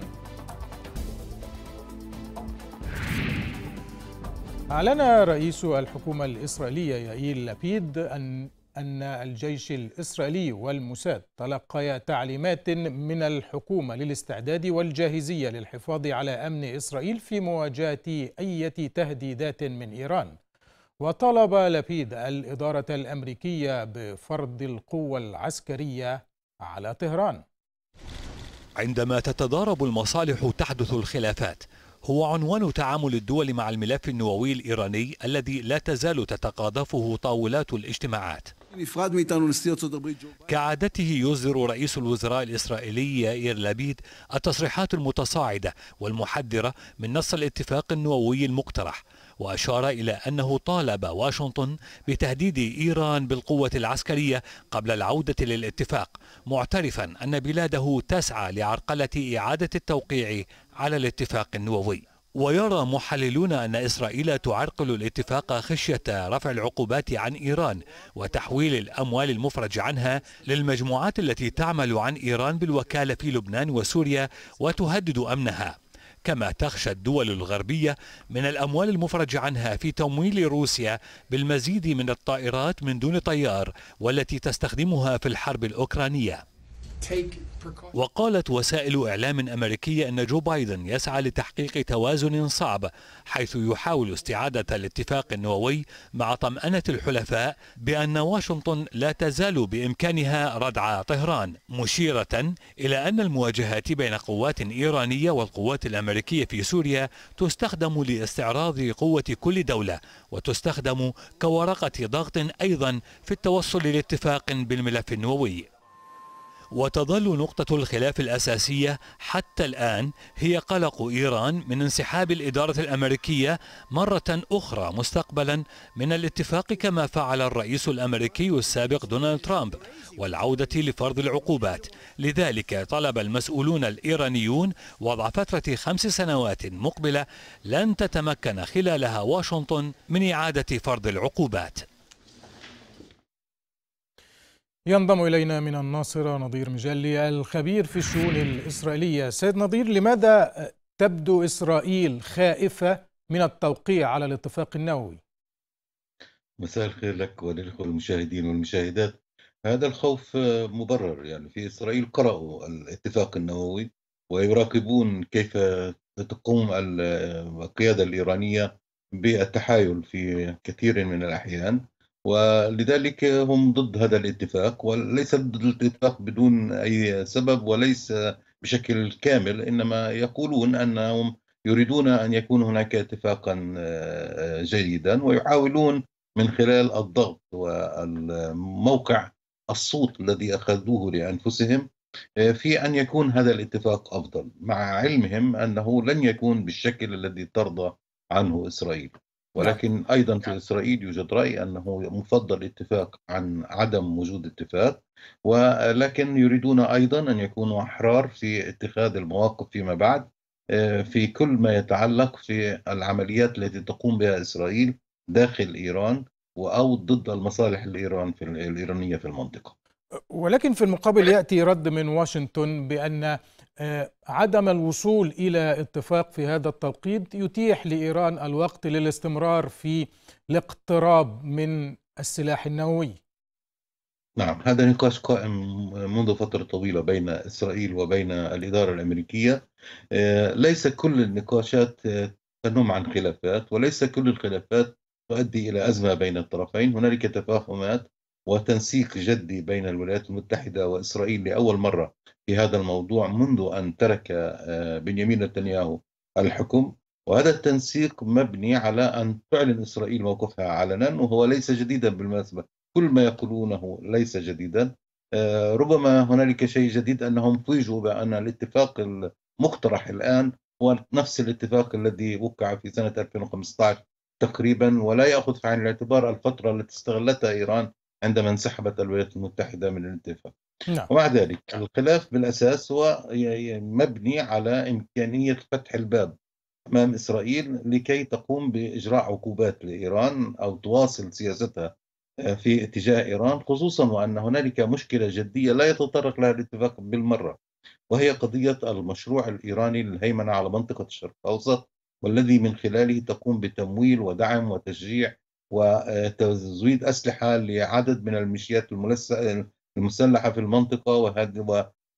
أعلن رئيس الحكومة الإسرائيلية يائيل لابيد أن أن الجيش الإسرائيلي والموساد تلقيا تعليمات من الحكومة للاستعداد والجاهزية للحفاظ على أمن إسرائيل في مواجهة أي تهديدات من إيران وطلب لبيد الإدارة الأمريكية بفرض القوة العسكرية على طهران عندما تتضارب المصالح تحدث الخلافات هو عنوان تعامل الدول مع الملف النووي الإيراني الذي لا تزال تتقاضفه طاولات الاجتماعات كعادته يصدر رئيس الوزراء الإسرائيلي يائير لابيد التصريحات المتصاعدة والمحذرة من نص الاتفاق النووي المقترح وأشار إلى أنه طالب واشنطن بتهديد إيران بالقوة العسكرية قبل العودة للاتفاق معترفا أن بلاده تسعى لعرقلة إعادة التوقيع على الاتفاق النووي ويرى محللون أن إسرائيل تعرقل الاتفاق خشية رفع العقوبات عن إيران وتحويل الأموال المفرج عنها للمجموعات التي تعمل عن إيران بالوكالة في لبنان وسوريا وتهدد أمنها كما تخشى الدول الغربية من الأموال المفرج عنها في تمويل روسيا بالمزيد من الطائرات من دون طيار والتي تستخدمها في الحرب الأوكرانية وقالت وسائل إعلام أمريكية أن جو بايدن يسعى لتحقيق توازن صعب حيث يحاول استعادة الاتفاق النووي مع طمأنة الحلفاء بأن واشنطن لا تزال بإمكانها ردع طهران مشيرة إلى أن المواجهات بين قوات إيرانية والقوات الأمريكية في سوريا تستخدم لاستعراض قوة كل دولة وتستخدم كورقة ضغط أيضا في التوصل لاتفاق بالملف النووي وتظل نقطة الخلاف الأساسية حتى الآن هي قلق إيران من انسحاب الإدارة الأمريكية مرة أخرى مستقبلا من الاتفاق كما فعل الرئيس الأمريكي السابق دونالد ترامب والعودة لفرض العقوبات لذلك طلب المسؤولون الإيرانيون وضع فترة خمس سنوات مقبلة لن تتمكن خلالها واشنطن من إعادة فرض العقوبات ينضم إلينا من الناصرة نظير مجلي الخبير في الشؤون الإسرائيلية سيد نظير لماذا تبدو إسرائيل خائفة من التوقيع على الاتفاق النووي مساء الخير لك وللإخوة المشاهدين والمشاهدات هذا الخوف مبرر يعني في إسرائيل قرأوا الاتفاق النووي ويراقبون كيف تقوم القيادة الإيرانية بالتحايل في كثير من الأحيان ولذلك هم ضد هذا الاتفاق وليس ضد الاتفاق بدون أي سبب وليس بشكل كامل إنما يقولون أنهم يريدون أن يكون هناك اتفاقا آه، جيدا ويحاولون من خلال الضغط والموقع الصوت الذي أخذوه لأنفسهم آه، في أن يكون هذا الاتفاق أفضل مع علمهم أنه لن يكون بالشكل الذي ترضى عنه إسرائيل نعم. ولكن أيضا في نعم. إسرائيل يوجد رأي أنه مفضل الاتفاق عن عدم وجود اتفاق ولكن يريدون أيضا أن يكونوا أحرار في اتخاذ المواقف فيما بعد آه، في كل ما يتعلق في العمليات التي تقوم بها إسرائيل داخل إيران أو ضد المصالح الإيران في الإيرانية في المنطقة ولكن في المقابل يأتي رد من واشنطن بأن آه، عدم الوصول الى اتفاق في هذا التوقيت يتيح لايران الوقت للاستمرار في الاقتراب من السلاح النووي. نعم هذا نقاش قائم منذ فترة طويلة بين إسرائيل وبين الإدارة الأمريكية آه، ليس كل النقاشات آه، تنم عن خلافات وليس كل الخلافات تؤدي إلى أزمة بين الطرفين هنالك تفاهمات وتنسيق جدي بين الولايات المتحدة وإسرائيل لأول مرة في هذا الموضوع منذ أن ترك آه، بنيامين نتنياهو الحكم وهذا التنسيق مبني على أن تعلن إسرائيل موقفها علنا وهو ليس جديدا بالمناسبة كل ما يقولونه ليس جديدا آه، ربما هنالك شيء جديد أنهم فوجئوا بأن الاتفاق المقترح الآن هو نفس الاتفاق الذي وقع في سنة 2015 تقريبا ولا يأخذ في عين الاعتبار الفترة التي استغلتها إيران عندما انسحبت الولايات المتحدة من الاتفاق نعم. ومع ذلك الخلاف بالأساس هو مبني على إمكانية فتح الباب أمام إسرائيل لكي تقوم بإجراء عقوبات لإيران أو تواصل سياستها آه، في اتجاه إيران خصوصا وأن هنالك مشكلة جدية لا يتطرق لها الاتفاق بالمرة وهي قضية المشروع الإيراني للهيمنة على منطقة الشرق الأوسط والذي من خلاله تقوم بتمويل ودعم وتشجيع وتزويد أسلحة لعدد من الميليشيات المسلحة في المنطقة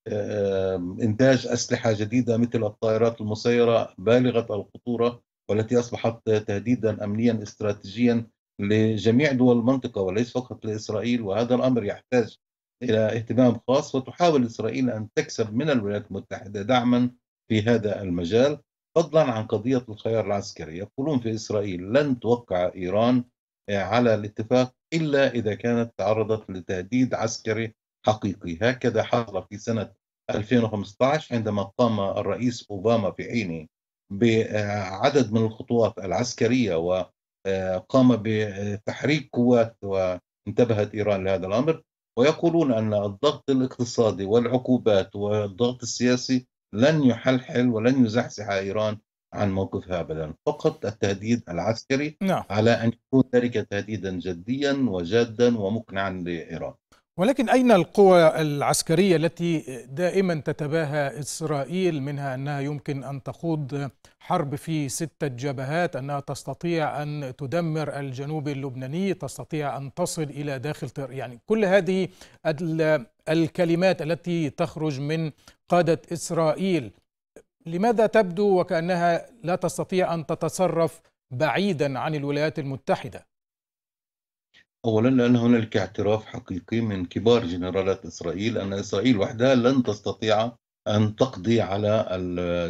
وإنتاج أسلحة جديدة مثل الطائرات المسيرة بالغة الخطورة والتي أصبحت تهديدا أمنيا استراتيجيا لجميع دول المنطقة وليس فقط لإسرائيل وهذا الأمر يحتاج إلى اهتمام خاص وتحاول إسرائيل أن تكسب من الولايات المتحدة دعما في هذا المجال فضلا عن قضية الخيار العسكري يقولون في إسرائيل لن توقع إيران على الاتفاق إلا إذا كانت تعرضت لتهديد عسكري حقيقي هكذا حصل في سنة 2015 عندما قام الرئيس أوباما في حينه بعدد من الخطوات العسكرية وقام بتحريك قوات وانتبهت إيران لهذا الأمر ويقولون أن الضغط الاقتصادي والعقوبات والضغط السياسي لن يحلحل ولن يزحزح إيران عن موقفها أبدا فقط التهديد العسكري نعم. على أن يكون ذلك تهديدا جديا وجادا ومقنعا لإيران ولكن أين القوى العسكرية التي دائما تتباهى إسرائيل منها أنها يمكن أن تخوض حرب في ستة جبهات أنها تستطيع أن تدمر الجنوب اللبناني تستطيع أن تصل إلى داخل تر... يعني كل هذه الكلمات التي تخرج من قادة إسرائيل لماذا تبدو وكأنها لا تستطيع أن تتصرف بعيدا عن الولايات المتحدة؟ أولا لأن هنالك اعتراف حقيقي من كبار جنرالات إسرائيل أن إسرائيل وحدها لن تستطيع أن تقضي على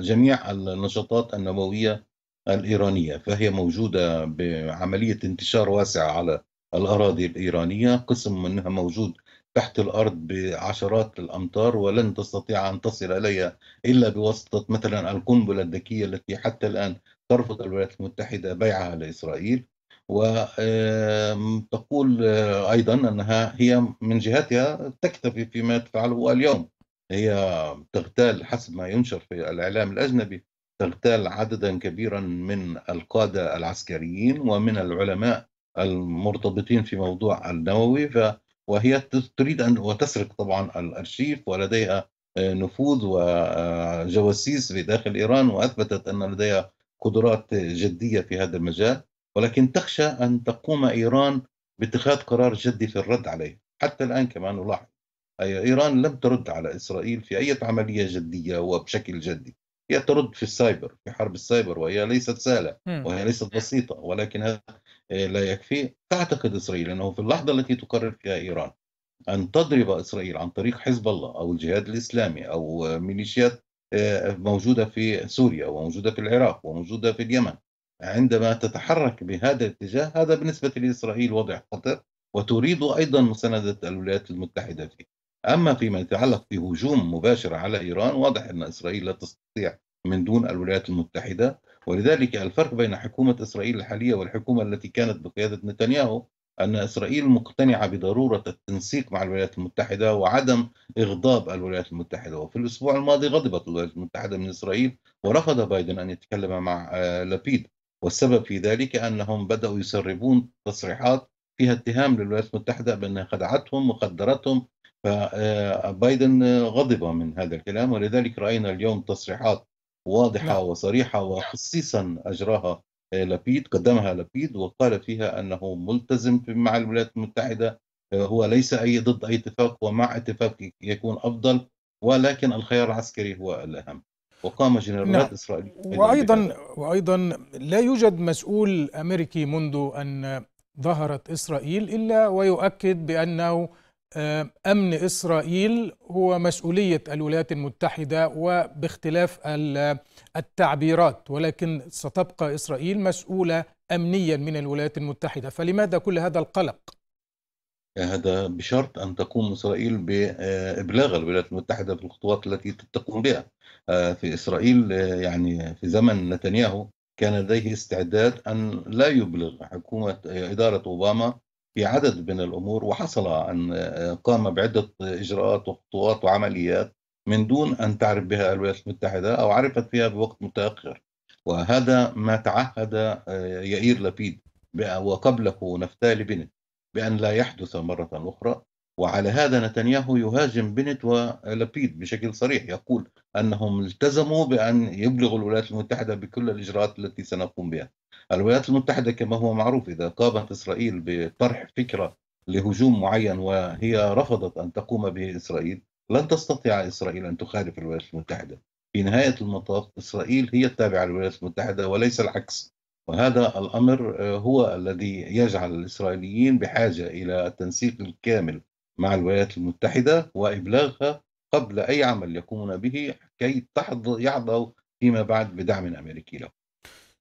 جميع النشاطات النووية الإيرانية فهي موجودة بعملية انتشار واسعة على الأراضي الإيرانية قسم منها موجود تحت الأرض بعشرات الأمتار ولن تستطيع أن تصل إليها إلا بواسطة مثلا القنبلة الذكية التي حتى الآن ترفض الولايات المتحدة بيعها لإسرائيل وتقول آه، أيضا أنها هي من جهتها تكتفي فيما تفعله اليوم هي تغتال حسب ما ينشر في الإعلام الأجنبي تغتال عددا كبيرا من القادة العسكريين ومن العلماء المرتبطين في موضوع النووي ف وهي تريد أن وتسرق طبعا الأرشيف ولديها آه، نفوذ وجواسيس في داخل إيران وأثبتت أن لديها قدرات جدية في هذا المجال ولكن تخشى أن تقوم إيران باتخاذ قرار جدي في الرد عليه حتى الآن كما نلاحظ أي إيران لم ترد على إسرائيل في أي عملية جدية وبشكل جدي هي ترد في السايبر في حرب السايبر وهي ليست سهلة وهي ليست بسيطة ولكن إيه، لا يكفي تعتقد إسرائيل أنه في اللحظة التي تقرر فيها إيران أن تضرب إسرائيل عن طريق حزب الله أو الجهاد الإسلامي أو ميليشيات آه، موجودة في سوريا وموجودة في العراق وموجودة في اليمن عندما تتحرك بهذا الاتجاه هذا بالنسبة لإسرائيل وضع خطر وتريد أيضا مساندة الولايات المتحدة فيه أما فيما يتعلق بهجوم مباشر على إيران واضح أن إسرائيل لا تستطيع من دون الولايات المتحدة ولذلك الفرق بين حكومة إسرائيل الحالية والحكومة التي كانت بقيادة نتنياهو أن إسرائيل مقتنعة بضرورة التنسيق مع الولايات المتحدة وعدم إغضاب الولايات المتحدة وفي الأسبوع الماضي غضبت الولايات المتحدة من إسرائيل ورفض بايدن أن يتكلم مع آه، لبيد والسبب في ذلك أنهم بدأوا يسربون تصريحات فيها اتهام للولايات المتحدة بأنها خدعتهم وخدرتهم فبايدن آه، غضب من هذا الكلام ولذلك رأينا اليوم تصريحات واضحة نعم. وصريحة وخصيصا أجراها لبيد قدمها لبيد وقال فيها أنه ملتزم مع الولايات المتحدة هو ليس أي ضد أي اتفاق ومع اتفاق يكون أفضل ولكن الخيار العسكري هو الأهم وقام جنرالات نعم. إسرائيل وأيضا وأيضا لا يوجد مسؤول أمريكي منذ أن ظهرت إسرائيل إلا ويؤكد بأنه آه، أمن إسرائيل هو مسؤولية الولايات المتحدة وباختلاف التعبيرات ولكن ستبقى إسرائيل مسؤولة أمنيا من الولايات المتحدة فلماذا كل هذا القلق؟ هذا بشرط أن تقوم إسرائيل بإبلاغ الولايات المتحدة في الخطوات التي تقوم بها آه، في إسرائيل آه، يعني في زمن نتنياهو كان لديه استعداد أن لا يبلغ حكومة إدارة أوباما في عدد من الامور وحصل ان آه، قام بعده اجراءات وخطوات وعمليات من دون ان تعرف بها الولايات المتحده او عرفت فيها بوقت متاخر وهذا ما تعهد آه، يائير لبيد وقبله نفتالي بنت بان لا يحدث مره اخرى وعلى هذا نتنياهو يهاجم بنت ولبيد بشكل صريح يقول أنهم التزموا بأن يبلغوا الولايات المتحدة بكل الإجراءات التي سنقوم بها الولايات المتحدة كما هو معروف إذا قامت إسرائيل بطرح فكرة لهجوم معين وهي رفضت أن تقوم به إسرائيل لن تستطيع إسرائيل أن تخالف الولايات المتحدة في نهاية المطاف إسرائيل هي التابعة للولايات المتحدة وليس العكس وهذا الأمر هو الذي يجعل الإسرائيليين بحاجة إلى التنسيق الكامل مع الولايات المتحدة وإبلاغها قبل أي عمل يقومون به كي يحظوا فيما بعد بدعم أمريكي له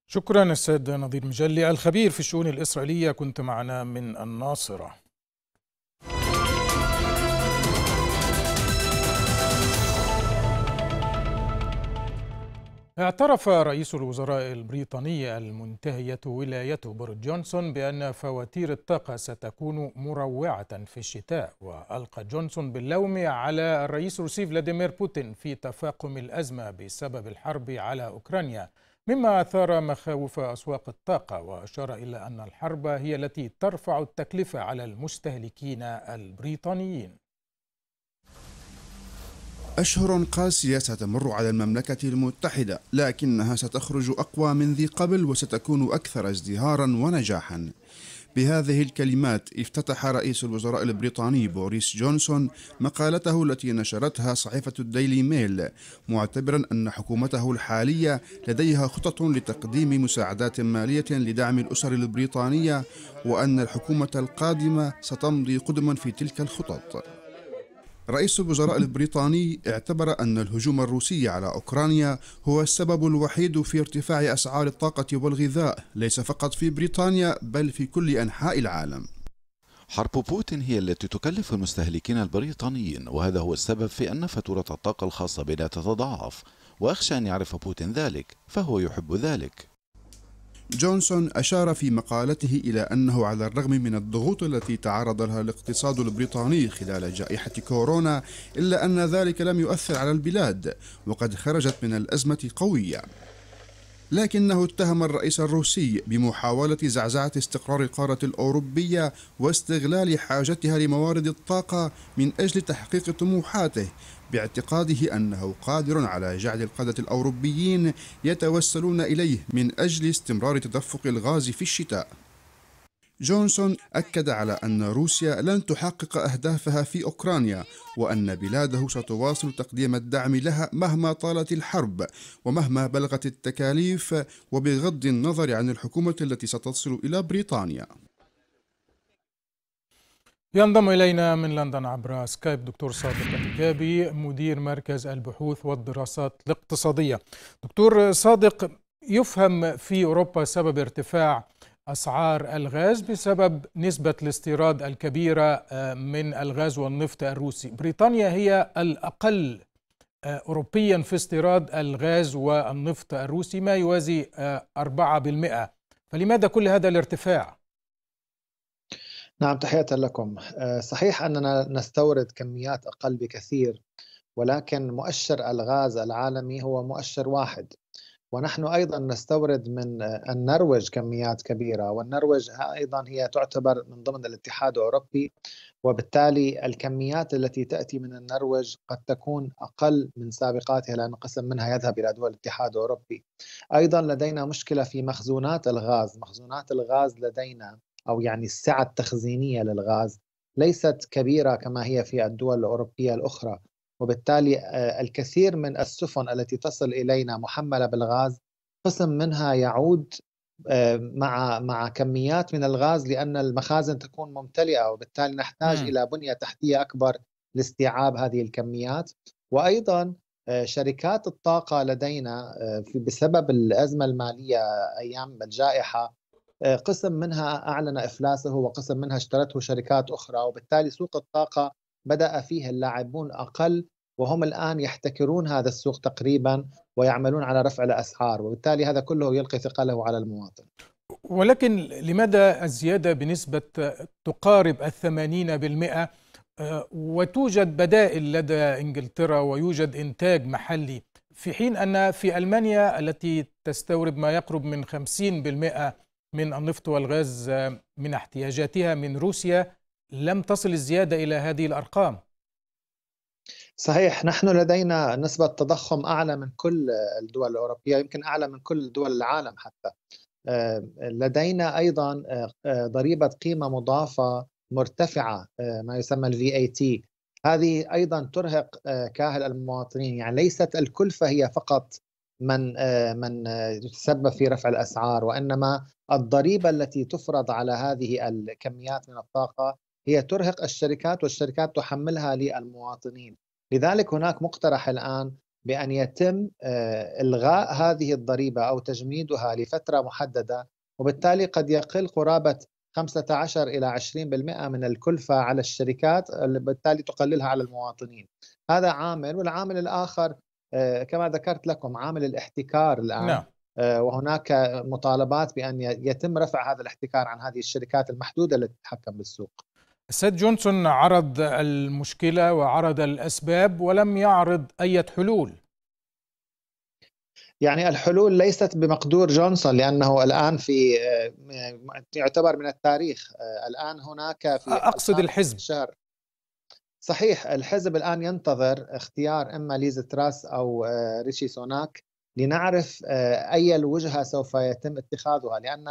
شكرا السيد نظير مجلي الخبير في الشؤون الإسرائيلية كنت معنا من الناصرة اعترف رئيس الوزراء البريطاني المنتهية ولايته بوريس جونسون بأن فواتير الطاقة ستكون مروعة في الشتاء وألقى جونسون باللوم على الرئيس الروسي فلاديمير بوتين في تفاقم الأزمة بسبب الحرب على أوكرانيا مما أثار مخاوف أسواق الطاقة وأشار إلى أن الحرب هي التي ترفع التكلفة على المستهلكين البريطانيين أشهر قاسية ستمر على المملكة المتحدة لكنها ستخرج أقوى من ذي قبل وستكون أكثر ازدهارا ونجاحا بهذه الكلمات افتتح رئيس الوزراء البريطاني بوريس جونسون مقالته التي نشرتها صحيفة الديلي ميل معتبرا أن حكومته الحالية لديها خطط لتقديم مساعدات مالية لدعم الأسر البريطانية وأن الحكومة القادمة ستمضي قدما في تلك الخطط رئيس الوزراء البريطاني اعتبر أن الهجوم الروسي على أوكرانيا هو السبب الوحيد في ارتفاع أسعار الطاقة والغذاء ليس فقط في بريطانيا بل في كل أنحاء العالم حرب بوتين هي التي تكلف المستهلكين البريطانيين وهذا هو السبب في أن فاتورة الطاقة الخاصة بنا تتضاعف وأخشى أن يعرف بوتين ذلك فهو يحب ذلك جونسون أشار في مقالته إلى أنه على الرغم من الضغوط التي تعرض لها الاقتصاد البريطاني خلال جائحة كورونا إلا أن ذلك لم يؤثر على البلاد وقد خرجت من الأزمة قوية لكنه اتهم الرئيس الروسي بمحاولة زعزعة استقرار القارة الأوروبية واستغلال حاجتها لموارد الطاقة من أجل تحقيق طموحاته باعتقاده أنه قادر على جعل القادة الأوروبيين يتوسلون إليه من أجل استمرار تدفق الغاز في الشتاء جونسون أكد على أن روسيا لن تحقق أهدافها في أوكرانيا وأن بلاده ستواصل تقديم الدعم لها مهما طالت الحرب ومهما بلغت التكاليف وبغض النظر عن الحكومة التي ستصل إلى بريطانيا ينضم إلينا من لندن عبر سكايب دكتور صادق الكابي مدير مركز البحوث والدراسات الاقتصادية دكتور صادق يفهم في أوروبا سبب ارتفاع أسعار الغاز بسبب نسبة الاستيراد الكبيرة آه، من الغاز والنفط الروسي بريطانيا هي الأقل آه، أوروبيا في استيراد الغاز والنفط الروسي ما يوازي 4% آه، فلماذا كل هذا الارتفاع؟ نعم تحية لكم آه، صحيح أننا نستورد كميات أقل بكثير ولكن مؤشر الغاز العالمي هو مؤشر واحد ونحن أيضا نستورد من آه، النرويج كميات كبيرة والنرويج أيضا هي تعتبر من ضمن الاتحاد الأوروبي وبالتالي الكميات التي تأتي من النرويج قد تكون أقل من سابقاتها لأن قسم منها يذهب إلى دول الاتحاد الأوروبي أيضا لدينا مشكلة في مخزونات الغاز مخزونات الغاز لدينا أو يعني السعة التخزينية للغاز ليست كبيرة كما هي في الدول الأوروبية الأخرى وبالتالي آه، الكثير من السفن التي تصل إلينا محملة بالغاز قسم منها يعود آه، مع مع كميات من الغاز لان المخازن تكون ممتلئه وبالتالي نحتاج م. الى بنيه تحتيه اكبر لاستيعاب هذه الكميات وايضا آه، شركات الطاقه لدينا بسبب الازمه الماليه ايام الجائحه آه، قسم منها أعلن إفلاسه وقسم منها اشترته شركات أخرى وبالتالي سوق الطاقة بدأ فيه اللاعبون أقل وهم الآن يحتكرون هذا السوق تقريبا ويعملون على رفع الأسعار وبالتالي هذا كله يلقي ثقله على المواطن ولكن لماذا الزيادة بنسبة تقارب الثمانين بالمئة آه، وتوجد بدائل لدى إنجلترا ويوجد إنتاج محلي في حين أن في ألمانيا التي تستورد ما يقرب من 50% من النفط والغاز آه، من احتياجاتها من روسيا لم تصل الزيادة إلى هذه الأرقام صحيح نحن لدينا نسبة تضخم أعلى من كل الدول الأوروبية يمكن أعلى من كل دول العالم حتى آه، لدينا أيضا آه، ضريبة قيمة مضافة مرتفعة ما يسمى الفي اي تي هذه أيضا ترهق كاهل المواطنين يعني ليست الكلفة هي فقط من آه، من آه، يتسبب في رفع الاسعار وانما الضريبه التي تفرض على هذه الكميات من الطاقه هي ترهق الشركات والشركات تحملها للمواطنين لذلك هناك مقترح الان بان يتم آه، الغاء هذه الضريبه او تجميدها لفتره محدده وبالتالي قد يقل قرابه 15 الى 20% من الكلفه على الشركات بالتالي تقللها على المواطنين هذا عامل والعامل الاخر آه، كما ذكرت لكم عامل الاحتكار الان نعم. آه، وهناك مطالبات بان يتم رفع هذا الاحتكار عن هذه الشركات المحدوده التي تتحكم بالسوق. السيد جونسون عرض المشكله وعرض الاسباب ولم يعرض اي حلول. يعني الحلول ليست بمقدور جونسون لانه الان في آه، يعتبر من التاريخ الان هناك في اقصد الحزب الشهر صحيح الحزب الآن ينتظر اختيار إما ليز تراس أو آه، ريشي سوناك لنعرف آه، أي الوجهة سوف يتم اتخاذها لأن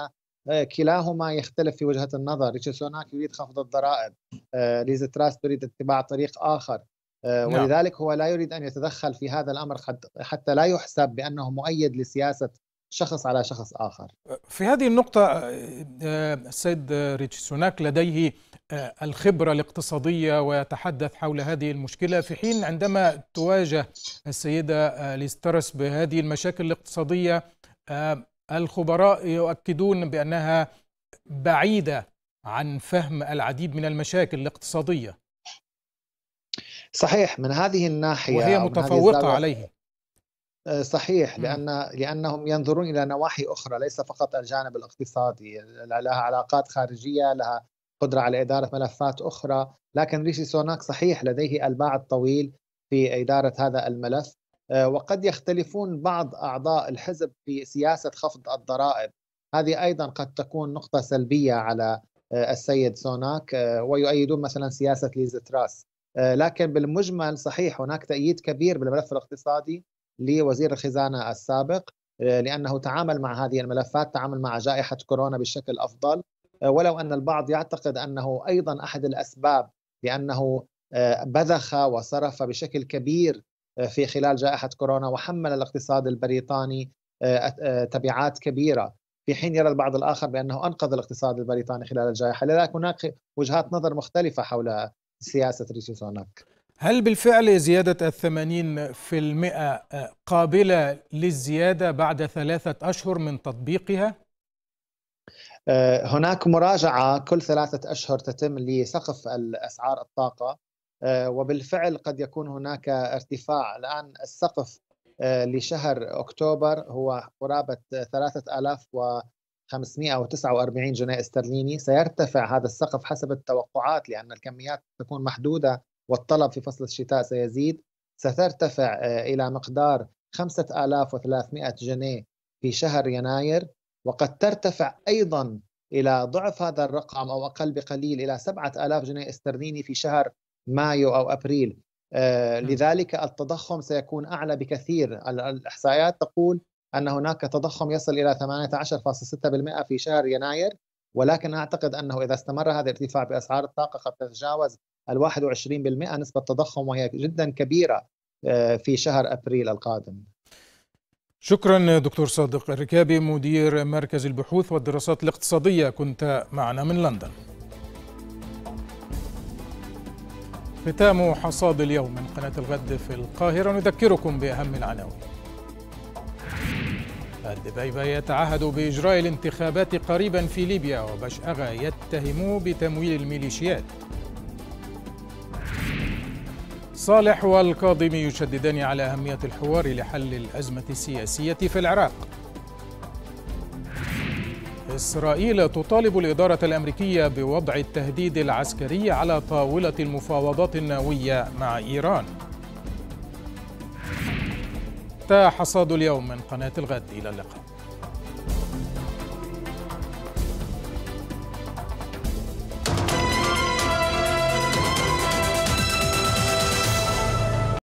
آه، كلاهما يختلف في وجهة النظر ريشي سوناك يريد خفض الضرائب ليز تراس تريد اتباع طريق آخر نعم. ولذلك هو لا يريد أن يتدخل في هذا الأمر حتى لا يحسب بأنه مؤيد لسياسة شخص على شخص آخر في هذه النقطة آه، آه، السيد ريتش سوناك لديه آه، الخبرة الاقتصادية ويتحدث حول هذه المشكلة في حين عندما تواجه السيدة ليسترس بهذه المشاكل الاقتصادية الخبراء يؤكدون بأنها بعيدة عن فهم العديد من المشاكل الاقتصادية صحيح من هذه الناحية وهي متفوقة عليه آه، صحيح لان لانهم ينظرون الى نواحي اخرى ليس فقط الجانب الاقتصادي لها علاقات خارجيه لها قدره على اداره ملفات اخرى لكن ريشي سوناك صحيح لديه الباع الطويل في اداره هذا الملف آه، وقد يختلفون بعض اعضاء الحزب في سياسه خفض الضرائب هذه ايضا قد تكون نقطه سلبيه على آه، السيد سوناك ويؤيدون مثلا سياسه ليزا تراس لكن بالمجمل صحيح هناك تأييد كبير بالملف الاقتصادي لوزير الخزانه السابق آه، لانه تعامل مع هذه الملفات، تعامل مع جائحه كورونا بشكل افضل، آه، ولو ان البعض يعتقد انه ايضا احد الاسباب لانه آه، بذخ وصرف بشكل كبير في خلال جائحه كورونا وحمل الاقتصاد البريطاني تبعات كبيره في حين يرى البعض الاخر بانه انقذ الاقتصاد البريطاني خلال الجائحه، لذلك هناك وجهات نظر مختلفه حول سياسه ريشي سوناك. هل بالفعل زيادة الثمانين في المئة قابلة للزيادة بعد ثلاثة أشهر من تطبيقها؟ آه، هناك مراجعة كل ثلاثة أشهر تتم لسقف الأسعار الطاقة آه، وبالفعل قد يكون هناك ارتفاع الآن السقف آه، لشهر أكتوبر هو قرابة 3549 جنيه استرليني سيرتفع هذا السقف حسب التوقعات لأن الكميات تكون محدودة والطلب في فصل الشتاء سيزيد سترتفع آه، إلى مقدار 5300 جنيه في شهر يناير وقد ترتفع أيضا إلى ضعف هذا الرقم أو أقل بقليل إلى 7000 جنيه استرليني في شهر مايو أو أبريل آه، نعم. لذلك التضخم سيكون أعلى بكثير الإحصائيات تقول أن هناك تضخم يصل إلى 18.6% في شهر يناير ولكن أعتقد أنه إذا استمر هذا الارتفاع بأسعار الطاقة قد تتجاوز ال 21% نسبة تضخم وهي جدا كبيرة آه، في شهر أبريل القادم شكرا دكتور صادق الركابي مدير مركز البحوث والدراسات الاقتصادية كنت معنا من لندن ختام حصاد اليوم من قناة الغد في القاهرة نذكركم بأهم العناوين الدبيبة يتعهد بإجراء الانتخابات قريبا في ليبيا وبشأغة يتهم بتمويل الميليشيات صالح والكاظمي يشددان على أهمية الحوار لحل الأزمة السياسية في العراق إسرائيل تطالب الإدارة الأمريكية بوضع التهديد العسكري على طاولة المفاوضات النووية مع إيران انتهى حصاد اليوم من قناة الغد إلى اللقاء